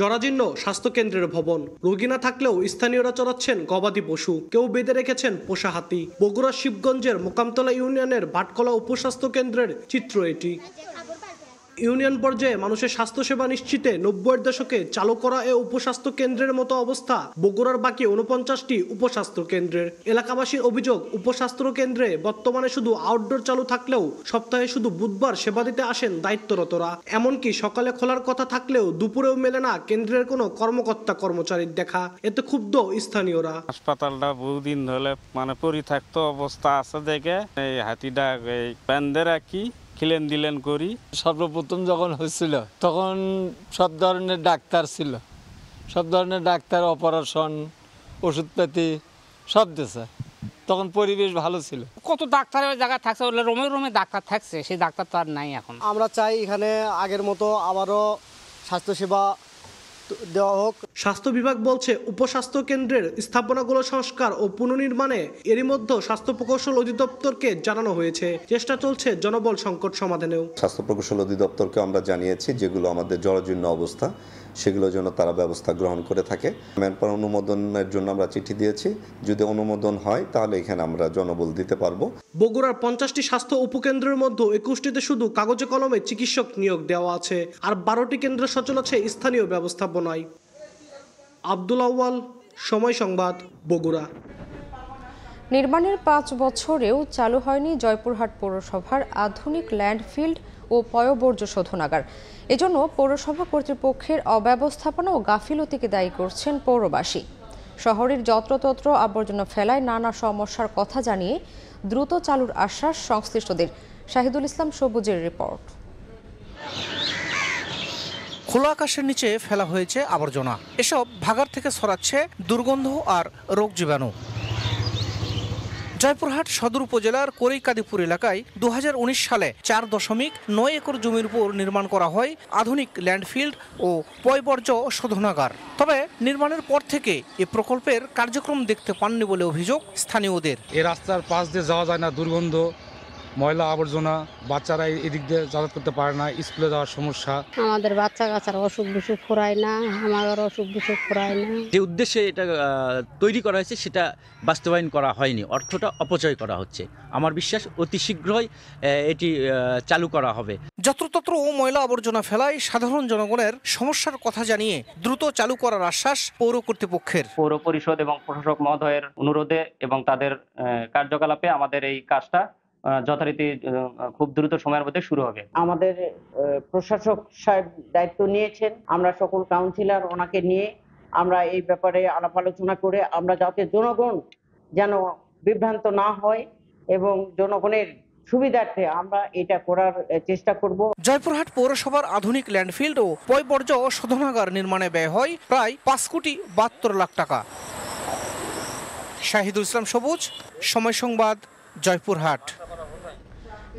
জরাজীর্ণ স্বাস্থ্যকেন্দ্রের ভবন রোগী না থাকলেও স্থানীয়রা চড়াচ্ছেন গবাদি পশু কেউ বেঁধে রেখেছেন পোষা হাতি বগুড়া শিবগঞ্জের মোকামতলা ইউনিয়নের ভাটকলা উপস্বাস্থ্য কেন্দ্রের চিত্র এটি ইউনিয়ন পর্যায়ে মানুষের স্বাস্থ্যসেবা নিশ্চিতে নব্বইয়ের দশকে চালু করা এ উপস্বাস্থ্য কেন্দ্রের মতো অবস্থা বগুড়ার বাকি উনপঞ্চাশটি উপস্বাস্থ্য কেন্দ্রের এলাকাবাসীর অভিযোগ উপস্বাস্থ্য কেন্দ্রে বর্তমানে শুধু আউটডোর চালু থাকলেও সপ্তাহে শুধু বুধবার সেবা দিতে আসেন দায়িত্বরতরা এমনকি সকালে খোলার কথা থাকলেও দুপুরেও মেলে না কেন্দ্রের কোনো কর্মকর্তা কর্মচারীর দেখা এতে ক্ষুব্ধ স্থানীয়রা হাসপাতালটা বহুদিন ধরে মানে পরি অবস্থা আছে দেখে এই হাতিটা এই প্যান্ডেরা কি খিলেন দিলেন করি সর্বপ্রথম যখন হয়েছিল তখন সব ধরনের ডাক্তার ছিল সব ধরনের ডাক্তার অপারেশন ওষুধপাতি সব দিয়েছে তখন পরিবেশ ভালো ছিল কত ডাক্তারের জায়গা থাকছে বললে রোমে রোমে ডাক্তার থাকছে সেই ডাক্তার তো আর নাই এখন আমরা চাই এখানে আগের মতো আবারও স্বাস্থ্যসেবা দেওয়া হোক স্বাস্থ্য বিভাগ বলছে উপস্বাস্থ্য কেন্দ্রের স্থাপনাগুলো সংস্কার ও পুনর্নির্মাণে এরই মধ্যে স্বাস্থ্য প্রকৌশল অধিদপ্তরকে জানানো হয়েছে চেষ্টা চলছে জনবল সংকট সমাধানেও স্বাস্থ্য প্রকৌশল অধিদপ্তরকে আমরা জানিয়েছি যেগুলো আমাদের জরাজীর্ণ অবস্থা সেগুলো যেন তারা ব্যবস্থা গ্রহণ করে থাকে ম্যানপাওয়ার অনুমোদনের জন্য আমরা চিঠি দিয়েছি যদি অনুমোদন হয় তাহলে এখানে আমরা জনবল দিতে পারবো বগুড়ার পঞ্চাশটি স্বাস্থ্য উপকেন্দ্রের মধ্যে একুশটিতে শুধু কাগজে কলমে চিকিৎসক নিয়োগ দেওয়া আছে আর বারোটি কেন্দ্র সচল আছে স্থানীয় ব্যবস্থাপনায় আব্দুল আউয়াল সময় সংবাদ বগুড়া নির্মাণের পাঁচ বছরেও চালু হয়নি জয়পুরহাট পৌরসভার আধুনিক ল্যান্ডফিল্ড ও পয়বর্জ্য শোধনাগার এজন্য পৌরসভা কর্তৃপক্ষের অব্যবস্থাপনা ও গাফিলতিকে দায়ী করছেন পৌরবাসী শহরের যত্রতত্র আবর্জনা ফেলায় নানা সমস্যার কথা জানিয়ে দ্রুত চালুর আশ্বাস সংশ্লিষ্টদের শাহিদুল ইসলাম সবুজের রিপোর্ট খোলা আকাশের নিচে ফেলা হয়েছে আবর্জনা এসব ভাগার থেকে সরাচ্ছে দুর্গন্ধ আর রোগ জীবাণু জয়পুরহাট সদর উপজেলার কোরৈকাদিপুর এলাকায় দু সালে চার দশমিক নয় একর জমির উপর নির্মাণ করা হয় আধুনিক ল্যান্ডফিল্ড ও পয়বর্জ্য শোধনাগার তবে নির্মাণের পর থেকে এ প্রকল্পের কার্যক্রম দেখতে পাননি বলে অভিযোগ স্থানীয়দের এ রাস্তার পাশ দিয়ে যাওয়া যায় না দুর্গন্ধ ময়লা আবর্জনা বাচ্চারা এদিক দিয়ে যাতায়াত করতে পারে না স্কুলে যাওয়ার সমস্যা আমাদের বাচ্চা কাচ্চারা অসুখ বিসুখ ফুরায় না আমাদের অসুখ বিসুখ ফুরায় না যে উদ্দেশ্যে এটা তৈরি করা হয়েছে সেটা বাস্তবায়ন করা হয়নি অর্থটা অপচয় করা হচ্ছে আমার বিশ্বাস অতি শীঘ্রই এটি চালু করা হবে যত্রতত্র ও ময়লা আবর্জনা ফেলায় সাধারণ জনগণের সমস্যার কথা জানিয়ে দ্রুত চালু করার আশ্বাস পৌর কর্তৃপক্ষের পৌর পরিষদ এবং প্রশাসক মহোদয়ের অনুরোধে এবং তাদের কার্যকলাপে আমাদের এই কাজটা যথারীতি খুব দ্রুত সময়ের মধ্যে শুরু হবে আমাদের প্রশাসক সাহেব দায়িত্ব নিয়েছেন আমরা সকল কাউন্সিলর ওনাকে নিয়ে আমরা এই ব্যাপারে আলাপ আলোচনা করে আমরা যাতে জনগণ যেন বিভ্রান্ত না হয় এবং জনগণের সুবিধার্থে আমরা এটা করার চেষ্টা করব জয়পুরহাট পৌরসভার আধুনিক ল্যান্ডফিল্ড ও পয়বর্জ্য শোধনাগার নির্মাণে ব্যয় হয় প্রায় পাঁচ কোটি বাহাত্তর লাখ টাকা শাহিদুল ইসলাম সবুজ সময় সংবাদ জয়পুরহাট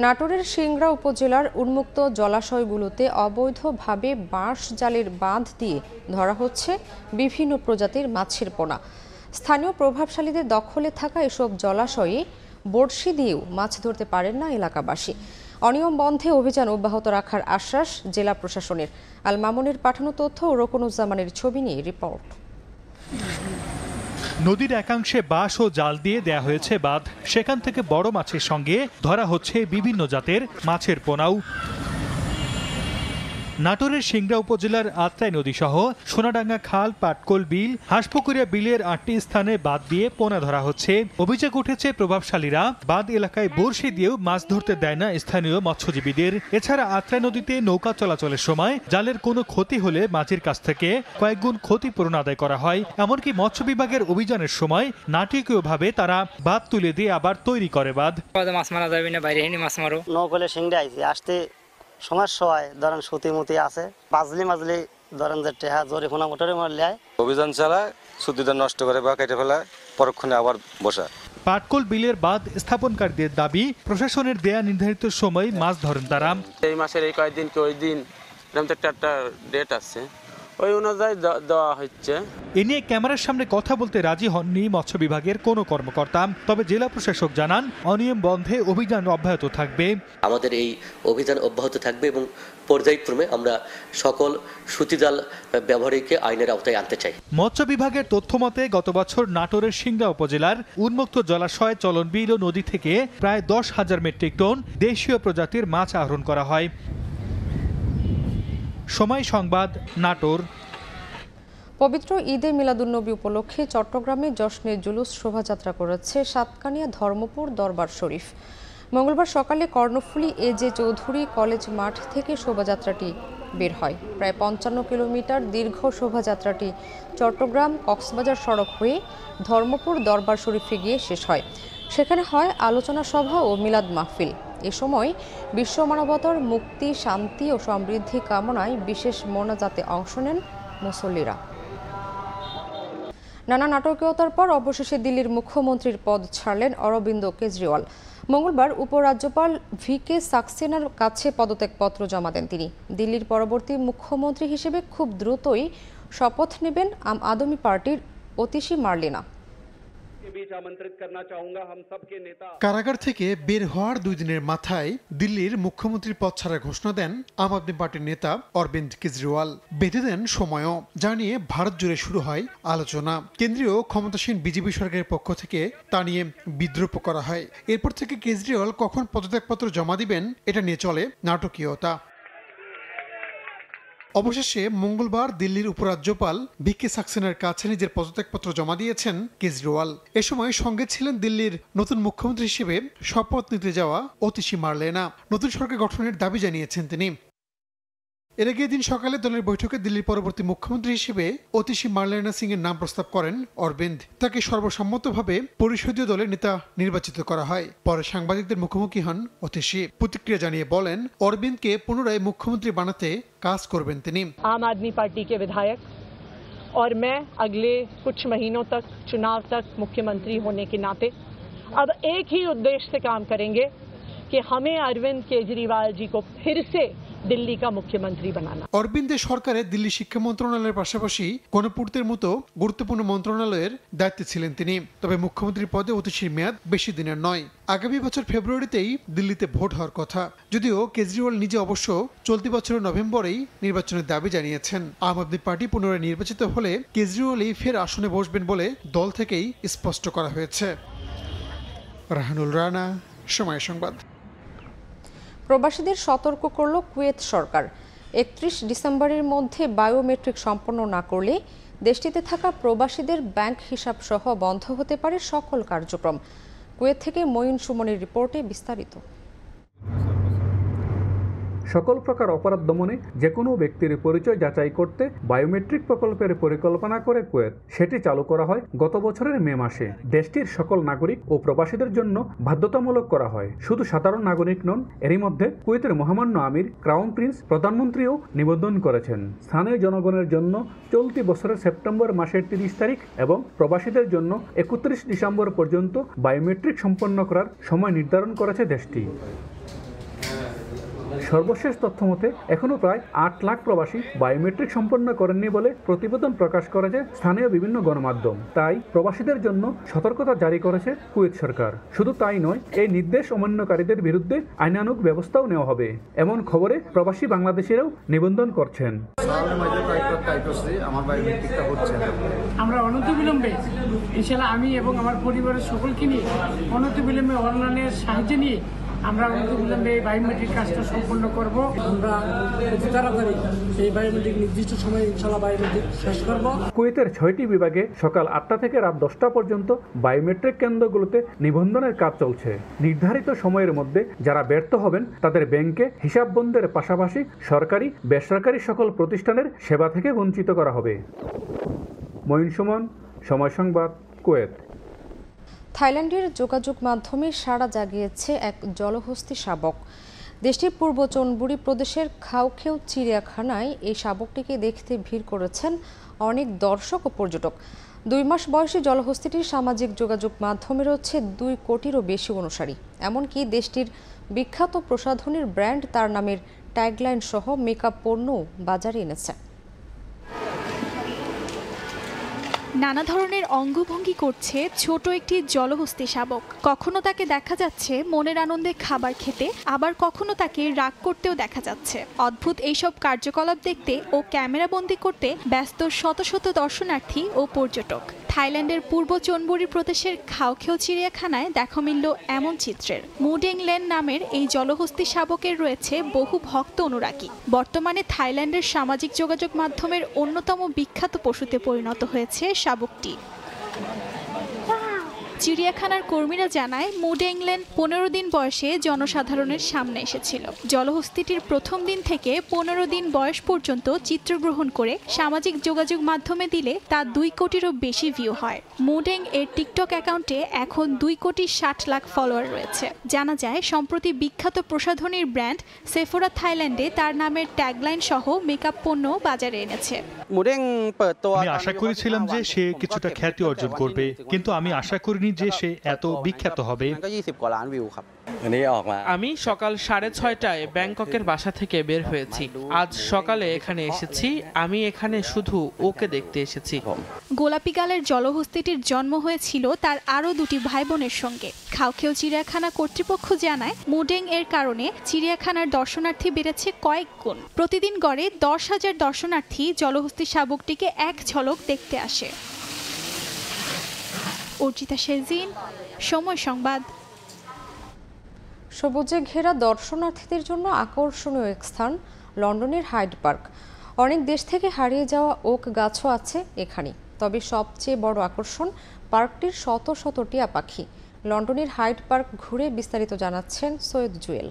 নাটোরের সিংড়া উপজেলার উন্মুক্ত জলাশয়গুলোতে অবৈধভাবে বাঁশ জালের বাঁধ দিয়ে ধরা হচ্ছে বিভিন্ন প্রজাতির মাছের পোনা স্থানীয় প্রভাবশালীদের দখলে থাকা এসব জলাশয়ে বড়শি দিয়েও মাছ ধরতে পারেন না এলাকাবাসী অনিয়ম বন্ধে অভিযান অব্যাহত রাখার আশ্বাস জেলা প্রশাসনের আল মামুনের পাঠানো তথ্য ও রোকনুজ্জামানের ছবি নিয়ে রিপোর্ট নদীর একাংশে বাঁশ ও জাল দিয়ে দেয়া হয়েছে বাঁধ সেখান থেকে বড় মাছের সঙ্গে ধরা হচ্ছে বিভিন্ন জাতের মাছের পোনাও নাটোরের সিংড়া উপজেলার আত্রাই নদী সহ সোনাডাঙ্গা খাল পাটকোল বিল হাঁসপুকুরিয়া বিলের আটটি স্থানে বাদ দিয়ে পোনা ধরা হচ্ছে অভিযোগ উঠেছে প্রভাবশালীরা বাদ এলাকায় বর্ষি দিয়েও মাছ ধরতে দেয় না স্থানীয় মৎস্যজীবীদের এছাড়া আত্রাই নদীতে নৌকা চলাচলের সময় জালের কোনো ক্ষতি হলে মাঝির কাছ থেকে কয়েকগুণ ক্ষতিপূরণ আদায় করা হয় এমনকি মৎস্য বিভাগের অভিযানের সময় নাটকীয়ভাবে তারা বাদ তুলে দিয়ে আবার তৈরি করে বাদ মাছ মারা যাবে না বাইরে মাছ মারো নৌকলে সিংড়া আসতে সমাজ হয় ধরেন সুতি আছে মাজলি মাজলি ধরেন যে টেহা ফোনা মোটরে মার লেয় অভিযান চালায় সুতিটা নষ্ট করে বা কেটে ফেলায় পরক্ষণে আবার বসা পাটকল বিলের বাঁধ স্থাপনকারীদের দাবি প্রশাসনের দেয়া নির্ধারিত সময় মাছ ধরেন তারা এই মাসের এই কয়েকদিন কি ওই দিন এরকম তো একটা ডেট আছে ওই অনুযায়ী দেওয়া হচ্ছে এ নিয়ে ক্যামেরার সামনে কথা বলতে রাজি হননি মৎস্য বিভাগের কোনো কর্মকর্তা তবে জেলা প্রশাসক জানান অনিয়ম বন্ধে অভিযান অব্যাহত থাকবে আমাদের এই অভিযান অব্যাহত থাকবে এবং পর্যায়ক্রমে আমরা সকল সুতিজাল ব্যবহারীকে আইনের আওতায় আনতে চাই মৎস্য বিভাগের তথ্য মতে গত বছর নাটোরের সিংড়া উপজেলার উন্মুক্ত জলাশয়ে চলনবিল নদী থেকে প্রায় দশ হাজার মেট্রিক টন দেশীয় প্রজাতির মাছ আহরণ করা হয় সময় সংবাদ নাটোর পবিত্র ঈদে মিলাদুন্নবী উপলক্ষে চট্টগ্রামে জশ্নে জুলুস শোভাযাত্রা করেছে সাতকানিয়া ধর্মপুর দরবার শরীফ মঙ্গলবার সকালে Karnaphuli A J Chowdhury college মাঠ থেকে শোভাযাত্রাটি বের হয় প্রায় পঞ্চান্ন কিলোমিটার দীর্ঘ শোভাযাত্রাটি চট্টগ্রাম কক্সবাজার সড়ক হয়ে ধর্মপুর দরবার শরীফে গিয়ে শেষ হয় সেখানে হয় আলোচনা সভা ও মিলাদ মাহফিল এ সময় বিশ্ব মানবতার মুক্তি শান্তি ও সমৃদ্ধি কামনায় বিশেষ মোনাজাতে অংশ নেন মুসল্লিরা নানা নাটকীয়তার পর অবশেষে দিল্লির মুখ্যমন্ত্রীর পদ ছাড়লেন অরবিন্দ কেজরিওয়াল মঙ্গলবার উপরাজ্যপাল ভি কে সাকসেনার কাছে পদত্যাগপত্র জমা দেন তিনি দিল্লির পরবর্তী মুখ্যমন্ত্রী হিসেবে খুব দ্রুতই শপথ নেবেন আম আদমি পার্টির অতিশী মার্লিনা কারাগার থেকে বের হওয়ার দুই দিনের মাথায় দিল্লির মুখ্যমন্ত্রীর পদ ছাড়া ঘোষণা দেন আম আদমি পার্টির নেতা অরবিন্দ কেজরিওয়াল বেঁধে দেন সময়ও যা নিয়ে ভারত জুড়ে শুরু হয় আলোচনা কেন্দ্রীয় ক্ষমতাসীন বিজেপি সরকারের পক্ষ থেকে তা নিয়ে বিদ্রোপ করা হয় এরপর থেকে কেজরিওয়াল কখন পদত্যাগপত্র জমা দিবেন এটা নিয়ে চলে নাটকীয়তা অবশেষে মঙ্গলবার দিল্লির উপরাজ্যপাল বি কে সাকসেনার কাছে নিজের পদত্যাগপত্র জমা দিয়েছেন কেজরিওয়াল এ সময় সঙ্গে ছিলেন দিল্লির নতুন মুখ্যমন্ত্রী হিসেবে শপথ নিতে যাওয়া অতিশি মার্লেনা নতুন সরকার গঠনের দাবি জানিয়েছেন তিনি এর আগে দিন সকালে দলের বৈঠকে দিল্লির পরবর্তী মুখ্যমন্ত্রী হিসেবে অতিশি মার্লেনা সিং এর নাম প্রস্তাব করেন অরবিন্দ তাকে সর্বসম্মতভাবে পরিষদীয় দলের নেতা নির্বাচিত করা হয় পরে সাংবাদিকদের মুখোমুখি হন অতিশি প্রতিক্রিয়া জানিয়ে বলেন অরবিন্দকে পুনরায় মুখ্যমন্ত্রী বানাতে কাজ করবেন তিনি আম আদমি পার্টি কে বিধায়ক और मैं अगले कुछ महीनों तक चुनाव तक मुख्यमंत्री होने के नाते अब एक ही उद्देश्य से काम करेंगे कि हमें अरविंद केजरीवाल जी को फिर से দিল্লি কা মুখ্যমন্ত্রী बनाना অরবিন্দ সরকারের দিল্লি শিক্ষা মন্ত্রণালয়ের পাশাপাশি গণপূর্তের মতো গুরুত্বপূর্ণ মন্ত্রণালয়ের দায়িত্বে ছিলেন তিনি তবে মুখ্যমন্ত্রী পদে অতিশীর মেয়াদ বেশি দিনের নয় আগামী বছর ফেব্রুয়ারিতেই দিল্লিতে ভোট হওয়ার কথা যদিও কেজরিওয়াল নিজে অবশ্য চলতি বছরের নভেম্বরেই নির্বাচনের দাবি জানিয়েছেন আম আদমি পার্টি পুনরায় নির্বাচিত হলে কেজরিওয়ালই ফের আসনে বসবেন বলে দল থেকেই স্পষ্ট করা হয়েছে রাহানুল রানা সময় সংবাদ প্রবাসীদের সতর্ক করল কুয়েত সরকার একত্রিশ ডিসেম্বরের মধ্যে বায়োমেট্রিক সম্পন্ন না করলে দেশটিতে থাকা প্রবাসীদের ব্যাংক হিসাব সহ বন্ধ হতে পারে সকল কার্যক্রম কুয়েত থেকে মঈন সুমনের রিপোর্টে বিস্তারিত সকল প্রকার অপরাধ দমনে যে কোনো ব্যক্তির পরিচয় যাচাই করতে বায়োমেট্রিক প্রকল্পের পরিকল্পনা করে কুয়েত সেটি চালু করা হয় গত বছরের মে মাসে দেশটির সকল নাগরিক ও প্রবাসীদের জন্য বাধ্যতামূলক করা হয় শুধু সাধারণ নাগরিক নন এরই মধ্যে কুয়েতের মহামান্য আমির ক্রাউন প্রিন্স প্রধানমন্ত্রীও নিবেদন করেছেন স্থানীয় জনগণের জন্য চলতি বছরের সেপ্টেম্বর মাসের তিরিশ তারিখ এবং প্রবাসীদের জন্য একত্রিশ ডিসেম্বর পর্যন্ত বায়োমেট্রিক সম্পন্ন করার সময় নির্ধারণ করেছে দেশটি সর্বশেষ তথ্য মতে এখনও প্রায় আট লাখ প্রবাসী বায়োমেট্রিক সম্পন্ন করেননি বলে প্রতিবেদন প্রকাশ করেছে স্থানীয় বিভিন্ন গণমাধ্যম তাই প্রবাসীদের জন্য সতর্কতা জারি করেছে কুয়েত সরকার শুধু তাই নয় এই নির্দেশ অমান্যকারীদের বিরুদ্ধে আইনানুগ ব্যবস্থাও নেওয়া হবে এমন খবরে প্রবাসী বাংলাদেশিরাও নিবন্ধন করছেন আমরা অনতিবিলম্বে এছাড়া আমি এবং আমার পরিবারের সকলকে নিয়ে বিলম্বে অনলাইনের সাহায্যে নিয়ে আমরা অনতিবিলম্বে এই বায়োমেট্রিক কাজটা সম্পন্ন করব আমরা অতি তাড়াতাড়ি এই বায়োমেট্রিক নির্দিষ্ট সময়ে ইনশাল্লাহ বায়োমেট্রিক শেষ করব কুয়েতের ছয়টি বিভাগে সকাল আটটা থেকে রাত দশটা পর্যন্ত বায়োমেট্রিক কেন্দ্রগুলোতে নিবন্ধনের কাজ চলছে নির্ধারিত সময়ের মধ্যে যারা ব্যর্থ হবেন তাদের ব্যাংকে হিসাব বন্ধের পাশাপাশি সরকারি বেসরকারি সকল প্রতিষ্ঠানের সেবা থেকে বঞ্চিত করা হবে মঈন সুমন সময় সংবাদ কুয়েত থাইল্যান্ডের যোগাযোগ মাধ্যমে সাড়া জাগিয়েছে এক জলহস্তি শাবক দেশটির পূর্ব চনবুড়ি প্রদেশের খাউখেউ চিড়িয়াখানায় এই শাবকটিকে দেখতে ভিড় করেছেন অনেক দর্শক ও পর্যটক দুই মাস বয়সী জলহস্তিটির সামাজিক যোগাযোগ মাধ্যমে রয়েছে দুই কোটিরও বেশি অনুসারী এমনকি দেশটির বিখ্যাত প্রসাধনীর ব্র্যান্ড তার নামের ট্যাগলাইন সহ মেকআপ পণ্যও বাজারে এনেছে নানা ধরনের অঙ্গভঙ্গি করছে ছোট একটি জলহস্তি শাবক কখনো তাকে দেখা যাচ্ছে মনের আনন্দে খাবার খেতে আবার কখনো তাকে রাগ করতেও দেখা যাচ্ছে অদ্ভুত এইসব কার্যকলাপ দেখতে ও ক্যামেরাবন্দি করতে ব্যস্ত শত শত দর্শনার্থী ও পর্যটক থাইল্যান্ডের পূর্ব চনবুরি প্রদেশের খাওখেও চিড়িয়াখানায় দেখা মিলল এমন চিত্রের মুডিং নামের এই জলহস্তি শাবকের রয়েছে বহু ভক্ত অনুরাগী বর্তমানে থাইল্যান্ডের সামাজিক যোগাযোগ মাধ্যমের অন্যতম বিখ্যাত পশুতে পরিণত হয়েছে শাবকটি চিড়িয়াখানার কর্মীরা জানায় মুড ইংল্যান্ড পনেরো দিন বয়সে জনসাধারণের সামনে এসেছিল জলহস্তিটির প্রথম দিন থেকে পনেরো দিন বয়স পর্যন্ত চিত্রগ্রহণ করে সামাজিক যোগাযোগ মাধ্যমে দিলে তা দুই কোটিরও বেশি ভিউ হয় মুডেং এর টিকটক অ্যাকাউন্টে এখন দুই কোটি ষাট লাখ ফলোয়ার রয়েছে জানা যায় সম্প্রতি বিখ্যাত প্রসাধনীর ব্র্যান্ড সেফোরা থাইল্যান্ডে তার নামের ট্যাগলাইন সহ মেকআপ পণ্য বাজারে এনেছে মুডেং আমি আশা করেছিলাম যে সে কিছুটা খ্যাতি অর্জন করবে কিন্তু আমি আশা করিনি ভাবিনি যে সে এত বিখ্যাত হবে আমি সকাল সাড়ে ছয়টায় ব্যাংককের বাসা থেকে বের হয়েছি আজ সকালে এখানে এসেছি আমি এখানে শুধু ওকে দেখতে এসেছি গালের জলহস্তিটির জন্ম হয়েছিল তার আরও দুটি ভাই বোনের সঙ্গে খাওখেও চিড়িয়াখানা কর্তৃপক্ষ জানায় মুডেং এর কারণে চিড়িয়াখানার দর্শনার্থী বেড়েছে কয়েক গুণ প্রতিদিন গড়ে দশ হাজার দর্শনার্থী জলহস্তি শাবকটিকে এক ঝলক দেখতে আসে অর্জিতা শেরজিন সময় সংবাদ সবুজে ঘেরা দর্শনার্থীদের জন্য আকর্ষণীয় এক স্থান লন্ডনের হাইড পার্ক অনেক দেশ থেকে হারিয়ে যাওয়া ওক গাছও আছে এখানে তবে সবচেয়ে বড় আকর্ষণ পার্কটির শত শত টিয়া পাখি লন্ডনের হাইড পার্ক ঘুরে বিস্তারিত জানাচ্ছেন সৈয়দ জুয়েল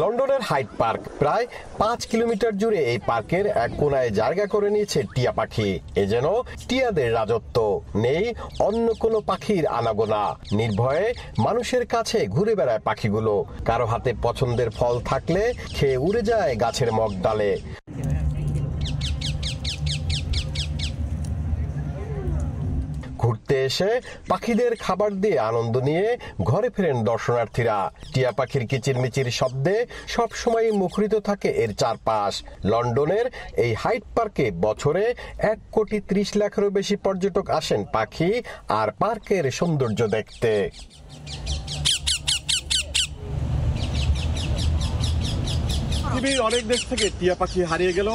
লন্ডনের হাইট পার্ক প্রায় পাঁচ কিলোমিটার জুড়ে এই পার্কের এক কোনায় জায়গা করে নিয়েছে টিয়া পাখি এ যেন টিয়াদের রাজত্ব নেই অন্য কোনো পাখির আনাগোনা নির্ভয়ে মানুষের কাছে ঘুরে বেড়ায় পাখিগুলো কারো হাতে পছন্দের ফল থাকলে খেয়ে উড়ে যায় গাছের মগ ডালে ঘুরতে এসে পাখিদের খাবার দিয়ে আনন্দ নিয়ে ঘরে ফেরেন দর্শনার্থীরা টিয়া পাখির কিচিরমিচির শব্দে সবসময় মুখরিত থাকে এর চারপাশ লন্ডনের এই হাইট পার্কে বছরে এক কোটি ত্রিশ লাখেরও বেশি পর্যটক আসেন পাখি আর পার্কের সৌন্দর্য দেখতে পৃথিবীর অনেক দেশ থেকে টিয়া পাখি হারিয়ে গেল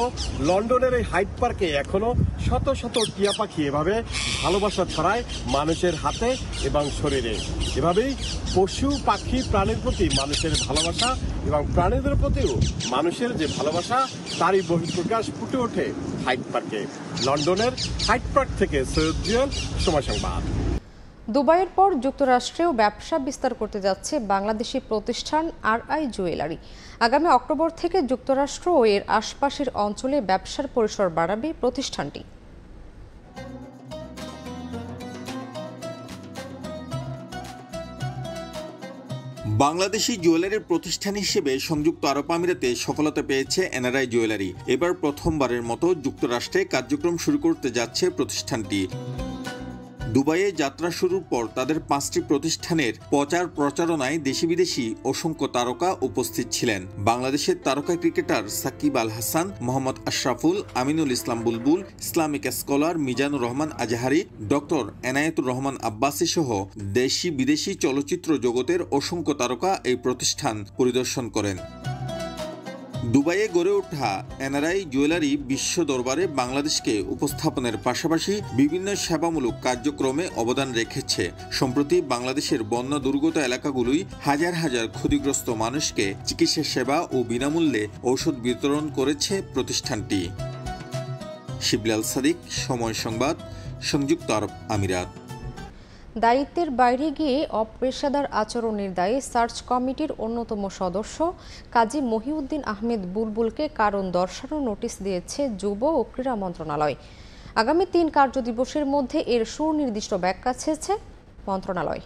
লন্ডনের এই হাইট পার্কে এখনো শত শত টিয়া পাখি এভাবে ভালোবাসা ছড়ায় মানুষের হাতে এবং শরীরে এভাবেই পশু পাখি প্রাণীর প্রতি মানুষের ভালোবাসা এবং প্রাণীদের প্রতিও মানুষের যে ভালোবাসা তারই বহিঃপ্রকাশ ফুটে ওঠে হাইট পার্কে লন্ডনের হাইট পার্ক থেকে সৈয়দ সময় সংবাদ দুবাইয়ের পর যুক্তরাষ্ট্রেও ব্যবসা বিস্তার করতে যাচ্ছে বাংলাদেশি প্রতিষ্ঠান আর আই জুয়েলারি আগামী অক্টোবর থেকে যুক্তরাষ্ট্র ও এর আশপাশের অঞ্চলে ব্যবসার পরিসর বাড়াবে প্রতিষ্ঠানটি বাংলাদেশি জুয়েলারি প্রতিষ্ঠান হিসেবে সংযুক্ত আরব আমিরাতে সফলতা পেয়েছে এনআরআই জুয়েলারি এবার প্রথমবারের মতো যুক্তরাষ্ট্রে কার্যক্রম শুরু করতে যাচ্ছে প্রতিষ্ঠানটি দুবাইয়ে যাত্রা শুরুর পর তাদের পাঁচটি প্রতিষ্ঠানের প্রচার প্রচারণায় দেশি বিদেশি অসংখ্য তারকা উপস্থিত ছিলেন বাংলাদেশের তারকা cricketer Shakib Al Hasan Mohammad Ashraful Aminul Islam Bulbul Islamic scholar Mizanur Rahman Azhari doctor Enayetur Rahman Abbasi সহ দেশি বিদেশি চলচ্চিত্র জগতের অসংখ্য তারকা এই প্রতিষ্ঠান পরিদর্শন করেন দুবাইয়ে গড়ে ওঠা এনআরআই জুয়েলারি বিশ্ব দরবারে বাংলাদেশকে উপস্থাপনের পাশাপাশি বিভিন্ন সেবামূলক কার্যক্রমে অবদান রেখেছে সম্প্রতি বাংলাদেশের বন্য দুর্গত এলাকাগুলোই হাজার হাজার ক্ষতিগ্রস্ত মানুষকে চিকিৎসা সেবা ও বিনামূল্যে ঔষধ বিতরণ করেছে প্রতিষ্ঠানটি শিবলাল সাদিক সময় সংবাদ সংযুক্ত আরব আমিরাত দায়িত্বের বাইরে গিয়ে অপেশাদার আচরণের দায়ে সার্চ কমিটির অন্যতম সদস্য কাজী মহিউদ্দিন আহমেদ বুলবুলকে কারণ দর্শানো নোটিশ দিয়েছে যুব ও ক্রীড়া মন্ত্রণালয় আগামী তিন কার্যদিবসের মধ্যে এর সুনির্দিষ্ট ব্যাখ্যা চেয়েছে মন্ত্রণালয়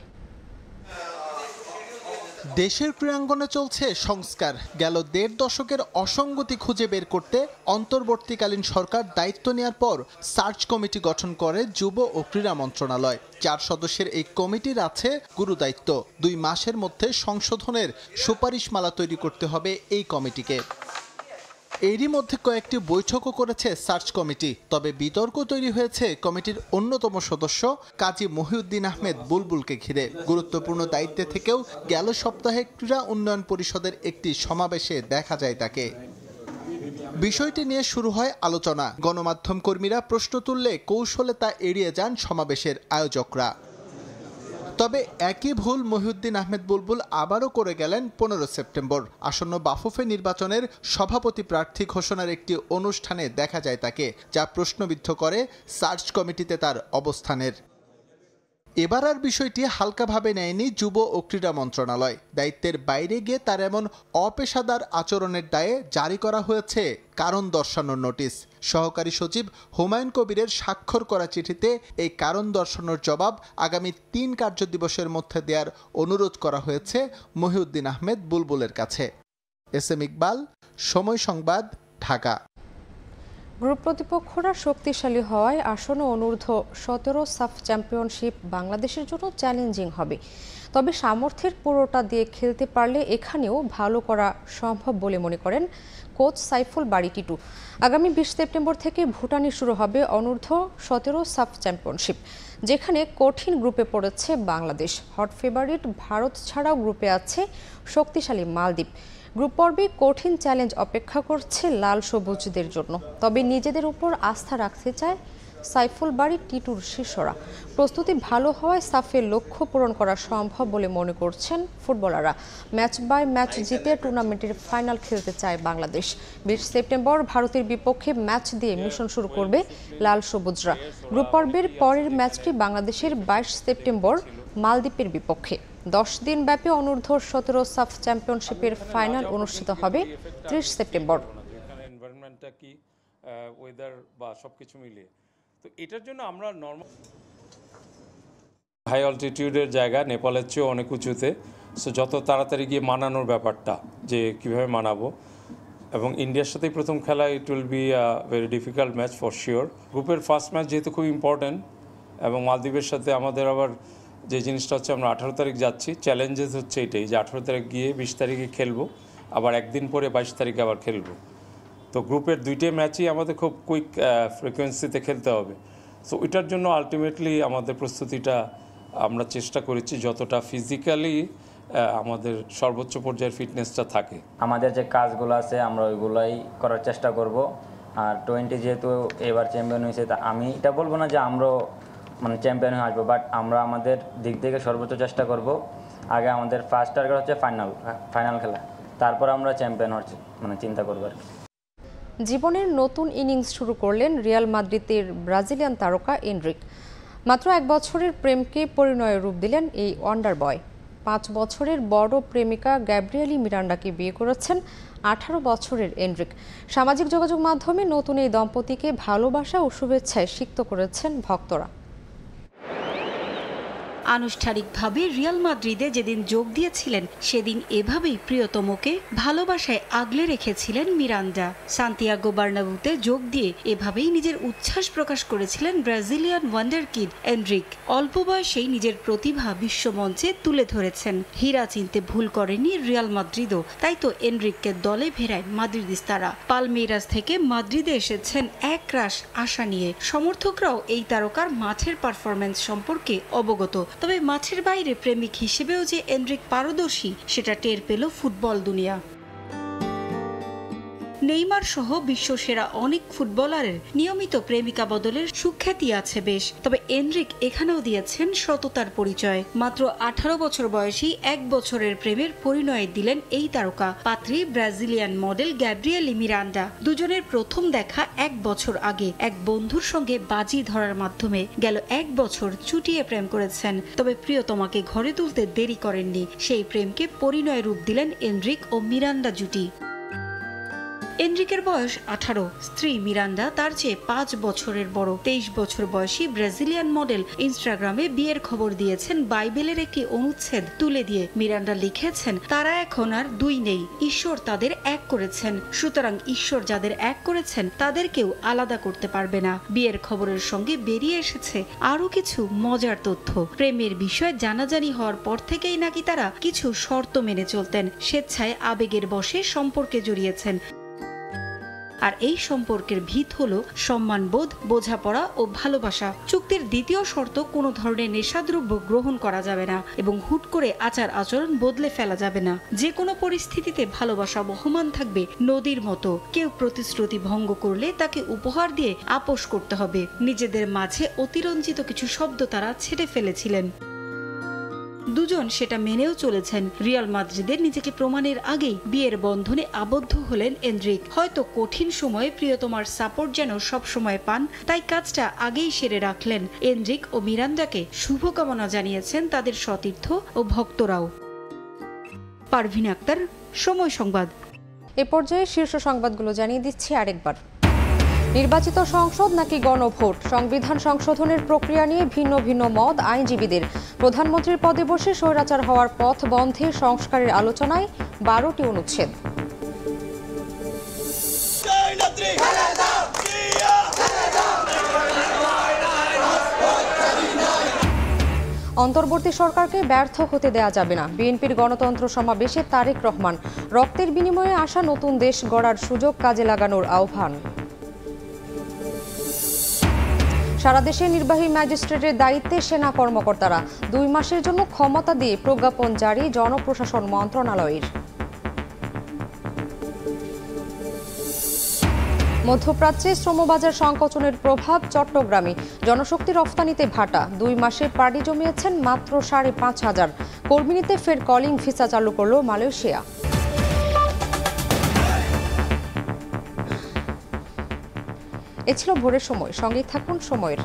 দেশের ক্রীড়াঙ্গনে চলছে সংস্কার গেল দেড় দশকের অসঙ্গতি খুঁজে বের করতে অন্তর্বর্তীকালীন সরকার দায়িত্ব নেয়ার পর সার্চ কমিটি গঠন করে যুব ও ক্রীড়া মন্ত্রণালয় চার সদস্যের এই কমিটির আছে গুরুদায়িত্ব দুই মাসের মধ্যে সংশোধনের সুপারিশমালা তৈরি করতে হবে এই কমিটিকে এরই মধ্যে কয়েকটি বৈঠকও করেছে সার্চ কমিটি তবে বিতর্ক তৈরি হয়েছে কমিটির অন্যতম সদস্য কাজী মহিউদ্দিন আহমেদ বুলবুলকে ঘিরে গুরুত্বপূর্ণ দায়িত্বে থেকেও গেল সপ্তাহে ক্রীড়া উন্নয়ন পরিষদের একটি সমাবেশে দেখা যায় তাকে বিষয়টি নিয়ে শুরু হয় আলোচনা গণমাধ্যম কর্মীরা প্রশ্ন তুললে কৌশলে তা এড়িয়ে যান সমাবেশের আয়োজকরা তবে একই ভুল মহিউদ্দিন আহমেদ বুলবুল আবারও করে গেলেন পনেরো সেপ্টেম্বর আসন্ন বাফুফে নির্বাচনের সভাপতি প্রার্থী ঘোষণার একটি অনুষ্ঠানে দেখা যায় তাকে যা প্রশ্নবিদ্ধ করে সার্চ কমিটিতে তার অবস্থানের এবার আর বিষয়টি হালকাভাবে নেয়নি যুব ও ক্রীড়া মন্ত্রণালয় দায়িত্বের বাইরে গিয়ে তার এমন অপেশাদার আচরণের দায়ে জারি করা হয়েছে কারণ দর্শানোর নোটিশ সহকারী সচিব হুমায়ুন কবিরের স্বাক্ষর করা চিঠিতে এই কারণ দর্শানোর জবাব আগামী তিন কার্য দিবসের মধ্যে দেওয়ার অনুরোধ করা হয়েছে মহিউদ্দিন আহমেদ বুলবুলের কাছে এস এম ইকবাল সময় সংবাদ ঢাকা গ্রুপ প্রতিপক্ষরা শক্তিশালী হওয়ায় আসন অনূর্ধ্ব সতেরো সাফ চ্যাম্পিয়নশিপ বাংলাদেশের জন্য চ্যালেঞ্জিং হবে তবে সামর্থ্যের পুরোটা দিয়ে খেলতে পারলে এখানেও ভালো করা সম্ভব বলে মনে করেন কোচ সাইফুল বাড়ি টিটু আগামী বিশ সেপ্টেম্বর থেকে ভুটানে শুরু হবে অনূর্ধ্ব সতেরো সাফ চ্যাম্পিয়নশিপ যেখানে কঠিন গ্রুপে পড়েছে বাংলাদেশ হট ফেভারিট ভারত ছাড়াও গ্রুপে আছে শক্তিশালী মালদ্বীপ গ্রুপ পর্বে কঠিন চ্যালেঞ্জ অপেক্ষা করছে লাল সবুজদের জন্য তবে নিজেদের উপর আস্থা রাখতে চায় সাইফুল বাড়ি টিটুর শিষ্যরা প্রস্তুতি ভালো হওয়ায় সাফের লক্ষ্য পূরণ করা সম্ভব বলে মনে করছেন ফুটবলাররা ম্যাচ বাই ম্যাচ জিতে টুর্নামেন্টের ফাইনাল খেলতে চায় বাংলাদেশ বিশ সেপ্টেম্বর ভারতের বিপক্ষে ম্যাচ দিয়ে মিশন শুরু করবে লাল সবুজরা গ্রুপ পর্বের পরের ম্যাচটি বাংলাদেশের বাইশ সেপ্টেম্বর মালদ্বীপের বিপক্ষে দশ দিনব্যাপী অনূর্ধ্ব সতেরো সাফ চ্যাম্পিয়নশিপের ফাইনাল অনুষ্ঠিত হবে ত্রিশ সেপ্টেম্বর এনভায়রনমেন্টটা কি ওয়েদার বা সবকিছু মিলিয়ে তো এটার জন্য আমরা নর্মাল হাই অল্টিটিউডের জায়গা নেপালের চেয়েও অনেক উঁচুতে সো যত তাড়াতাড়ি গিয়ে মানানোর ব্যাপারটা যে কিভাবে মানাবো এবং ইন্ডিয়ার সাথেই প্রথম খেলা it will be a very difficult match for sure গ্রুপের ফার্স্ট ম্যাচ যেহেতু খুব ইম্পর্ট্যান্ট এবং মালদ্বীপের সাথে আমাদের আবার যে জিনিসটা হচ্ছে আমরা আঠারো তারিখ যাচ্ছি চ্যালেঞ্জেস হচ্ছে এটাই যে আঠারো তারিখ গিয়ে বিশ তারিখে খেলবো আবার একদিন পরে বাইশ তারিখে আবার খেলবো তো গ্রুপের দুইটাই ম্যাচই আমাদের খুব কুইক ফ্রিকোয়েন্সিতে খেলতে হবে সো ওইটার জন্য আলটিমেটলি আমাদের প্রস্তুতিটা আমরা চেষ্টা করেছি যতটা ফিজিক্যালি আমাদের সর্বোচ্চ পর্যায়ের ফিটনেসটা থাকে আমাদের যে কাজগুলো আছে আমরা ওইগুলোই করার চেষ্টা করব আর টোয়েন্টি যেহেতু এবার চ্যাম্পিয়ন হয়েছে তা আমি এটা বলবো না যে আমরাও মানে চ্যাম্পিয়ন হয়ে আসবো বাট আমরা আমাদের দিক থেকে সর্বোচ্চ চেষ্টা করব আগে আমাদের ফার্স্ট টার্গেট হচ্ছে ফাইনাল ফাইনাল খেলা তারপর আমরা চ্যাম্পিয়ন হচ্ছে মানে চিন্তা করবো আর কি জীবনের নতুন ইনিংস শুরু করলেন রিয়াল মাদ্রিদের ব্রাজিলিয়ান তারকা এনরিক মাত্র এক বছরের প্রেমকে পরিণয় রূপ দিলেন এই ওয়ান্ডার বয় পাঁচ বছরের বড় প্রেমিকা গ্যাব্রিয়েলি মিরান্ডাকে বিয়ে করেছেন আঠারো বছরের এনরিক সামাজিক যোগাযোগ মাধ্যমে নতুন এই দম্পতিকে ভালোবাসা ও শুভেচ্ছায় সিক্ত করেছেন ভক্তরা আনুষ্ঠানিকভাবে রিয়াল মাদ্রিদে যেদিন যোগ দিয়েছিলেন সেদিন এভাবেই প্রিয়তমকে ভালোবাসায় আগলে রেখেছিলেন মিরান্ডা সান্তিয়াগো বার্নাবুতে যোগ দিয়ে এভাবেই নিজের উচ্ছ্বাস প্রকাশ করেছিলেন ব্রাজিলিয়ান ওয়ান্ডার কিড এন্ড্রিক অল্প বয়সেই নিজের প্রতিভা বিশ্বমঞ্চে তুলে ধরেছেন হীরা চিনতে ভুল করেনি রিয়াল মাদ্রিদও তাই তো এন্ড্রিককে দলে ভেরায় মাদ্রিদিস্তারা পালমেরাস থেকে মাদ্রিদে এসেছেন এক রাশ আশা নিয়ে সমর্থকরাও এই তারকার মাঠের পারফরমেন্স সম্পর্কে অবগত তবে মাঠের বাইরে প্রেমিক হিসেবেও যে এন্ড্রিক পারদর্শী সেটা টের পেল ফুটবল দুনিয়া নেইমার সহ বিশ্বসেরা অনেক ফুটবলারের নিয়মিত প্রেমিকা বদলের সুখ্যাতি আছে বেশ তবে এনরিক এখানেও দিয়েছেন সততার পরিচয় মাত্র আঠারো বছর বয়সী এক বছরের প্রেমের পরিণয় দিলেন এই তারকা পাত্রী ব্রাজিলিয়ান মডেল গ্যাব্রিয়েলি মিরান্ডা দুজনের প্রথম দেখা এক বছর আগে এক বন্ধুর সঙ্গে বাজি ধরার মাধ্যমে গেল এক বছর চুটিয়ে প্রেম করেছেন তবে প্রিয়তমাকে ঘরে তুলতে দেরি করেননি সেই প্রেমকে পরিণয় রূপ দিলেন এনরিক ও মিরান্ডা জুটি এনরিকের বয়স আঠারো স্ত্রী মিরান্দা তার চেয়ে পাঁচ বছরের বড় তেইশ বছর বয়সী ব্রাজিলিয়ান মডেল ইনস্টাগ্রামে বিয়ের খবর দিয়েছেন বাইবেলের একটি অনুচ্ছেদ তুলে দিয়ে মিরান্ডা লিখেছেন তারা এখন আর দুই নেই ঈশ্বর তাদের এক করেছেন সুতরাং ঈশ্বর যাদের এক করেছেন তাদের কেউ আলাদা করতে পারবে না বিয়ের খবরের সঙ্গে বেরিয়ে এসেছে আরও কিছু মজার তথ্য প্রেমের বিষয়ে জানাজানি হওয়ার পর থেকেই নাকি তারা কিছু শর্ত মেনে চলতেন স্বেচ্ছায় আবেগের বসে সম্পর্কে জড়িয়েছেন আর এই সম্পর্কের ভিত হল সম্মানবোধ বোঝাপড়া ও ভালোবাসা চুক্তির দ্বিতীয় শর্ত কোনো ধরনের নেশাদ্রব্য গ্রহণ করা যাবে না এবং হুট করে আচার আচরণ বদলে ফেলা যাবে না যে কোনো পরিস্থিতিতে ভালোবাসা বহমান থাকবে নদীর মতো কেউ প্রতিশ্রুতি ভঙ্গ করলে তাকে উপহার দিয়ে আপোষ করতে হবে নিজেদের মাঝে অতিরঞ্জিত কিছু শব্দ তারা ছেড়ে ফেলেছিলেন দুজন সেটা মেনেও চলেছেন রিয়াল মাদ্রিদের নিজেকে প্রমাণের আগেই বিয়ের বন্ধনে আবদ্ধ হলেন এন্দ্রিক হয়তো কঠিন সময়ে প্রিয়তমার সাপোর্ট যেন সব সময় পান তাই কাজটা আগেই সেরে রাখলেন এন্দ্রিক ও মিরান্দাকে শুভকামনা জানিয়েছেন তাদের সতীর্থ ও ভক্তরাও পারভিন আক্তার সময় সংবাদ এ পর্যায়ে শীর্ষ সংবাদগুলো জানিয়ে দিচ্ছি আরেকবার নির্বাচিত সংসদ নাকি গণভোট সংবিধান সংশোধনের প্রক্রিয়া নিয়ে ভিন্ন ভিন্ন মত আইনজীবীদের প্রধানমন্ত্রীর পদে বসে স্বৈরাচার হওয়ার পথ বন্ধে সংস্কারের আলোচনায় বারোটি অনুচ্ছেদ অন্তর্বর্তী সরকারকে ব্যর্থ হতে দেয়া যাবে না বিএনপির গণতন্ত্র সমাবেশে তারেক রহমান রক্তের বিনিময়ে আসা নতুন দেশ গড়ার সুযোগ কাজে লাগানোর আহ্বান সারা দেশে নির্বাহী ম্যাজিস্ট্রেটের দায়িত্বে সেনা কর্মকর্তারা দুই মাসের জন্য ক্ষমতা দিয়ে প্রজ্ঞাপন জারি জনপ্রশাসন মন্ত্রণালয়ের মধ্যপ্রাচ্যে শ্রমবাজার সংকোচনের প্রভাব চট্টগ্রামে জনশক্তি রফতানিতে ভাটা দুই মাসে পাড়ি জমিয়েছেন মাত্র সাড়ে পাঁচ হাজার কর্মিনীতে ফের কলিং ভিসা চালু করল মালয়েশিয়া এ ছিল ভোরের সময় সঙ্গে থাকুন সময়ের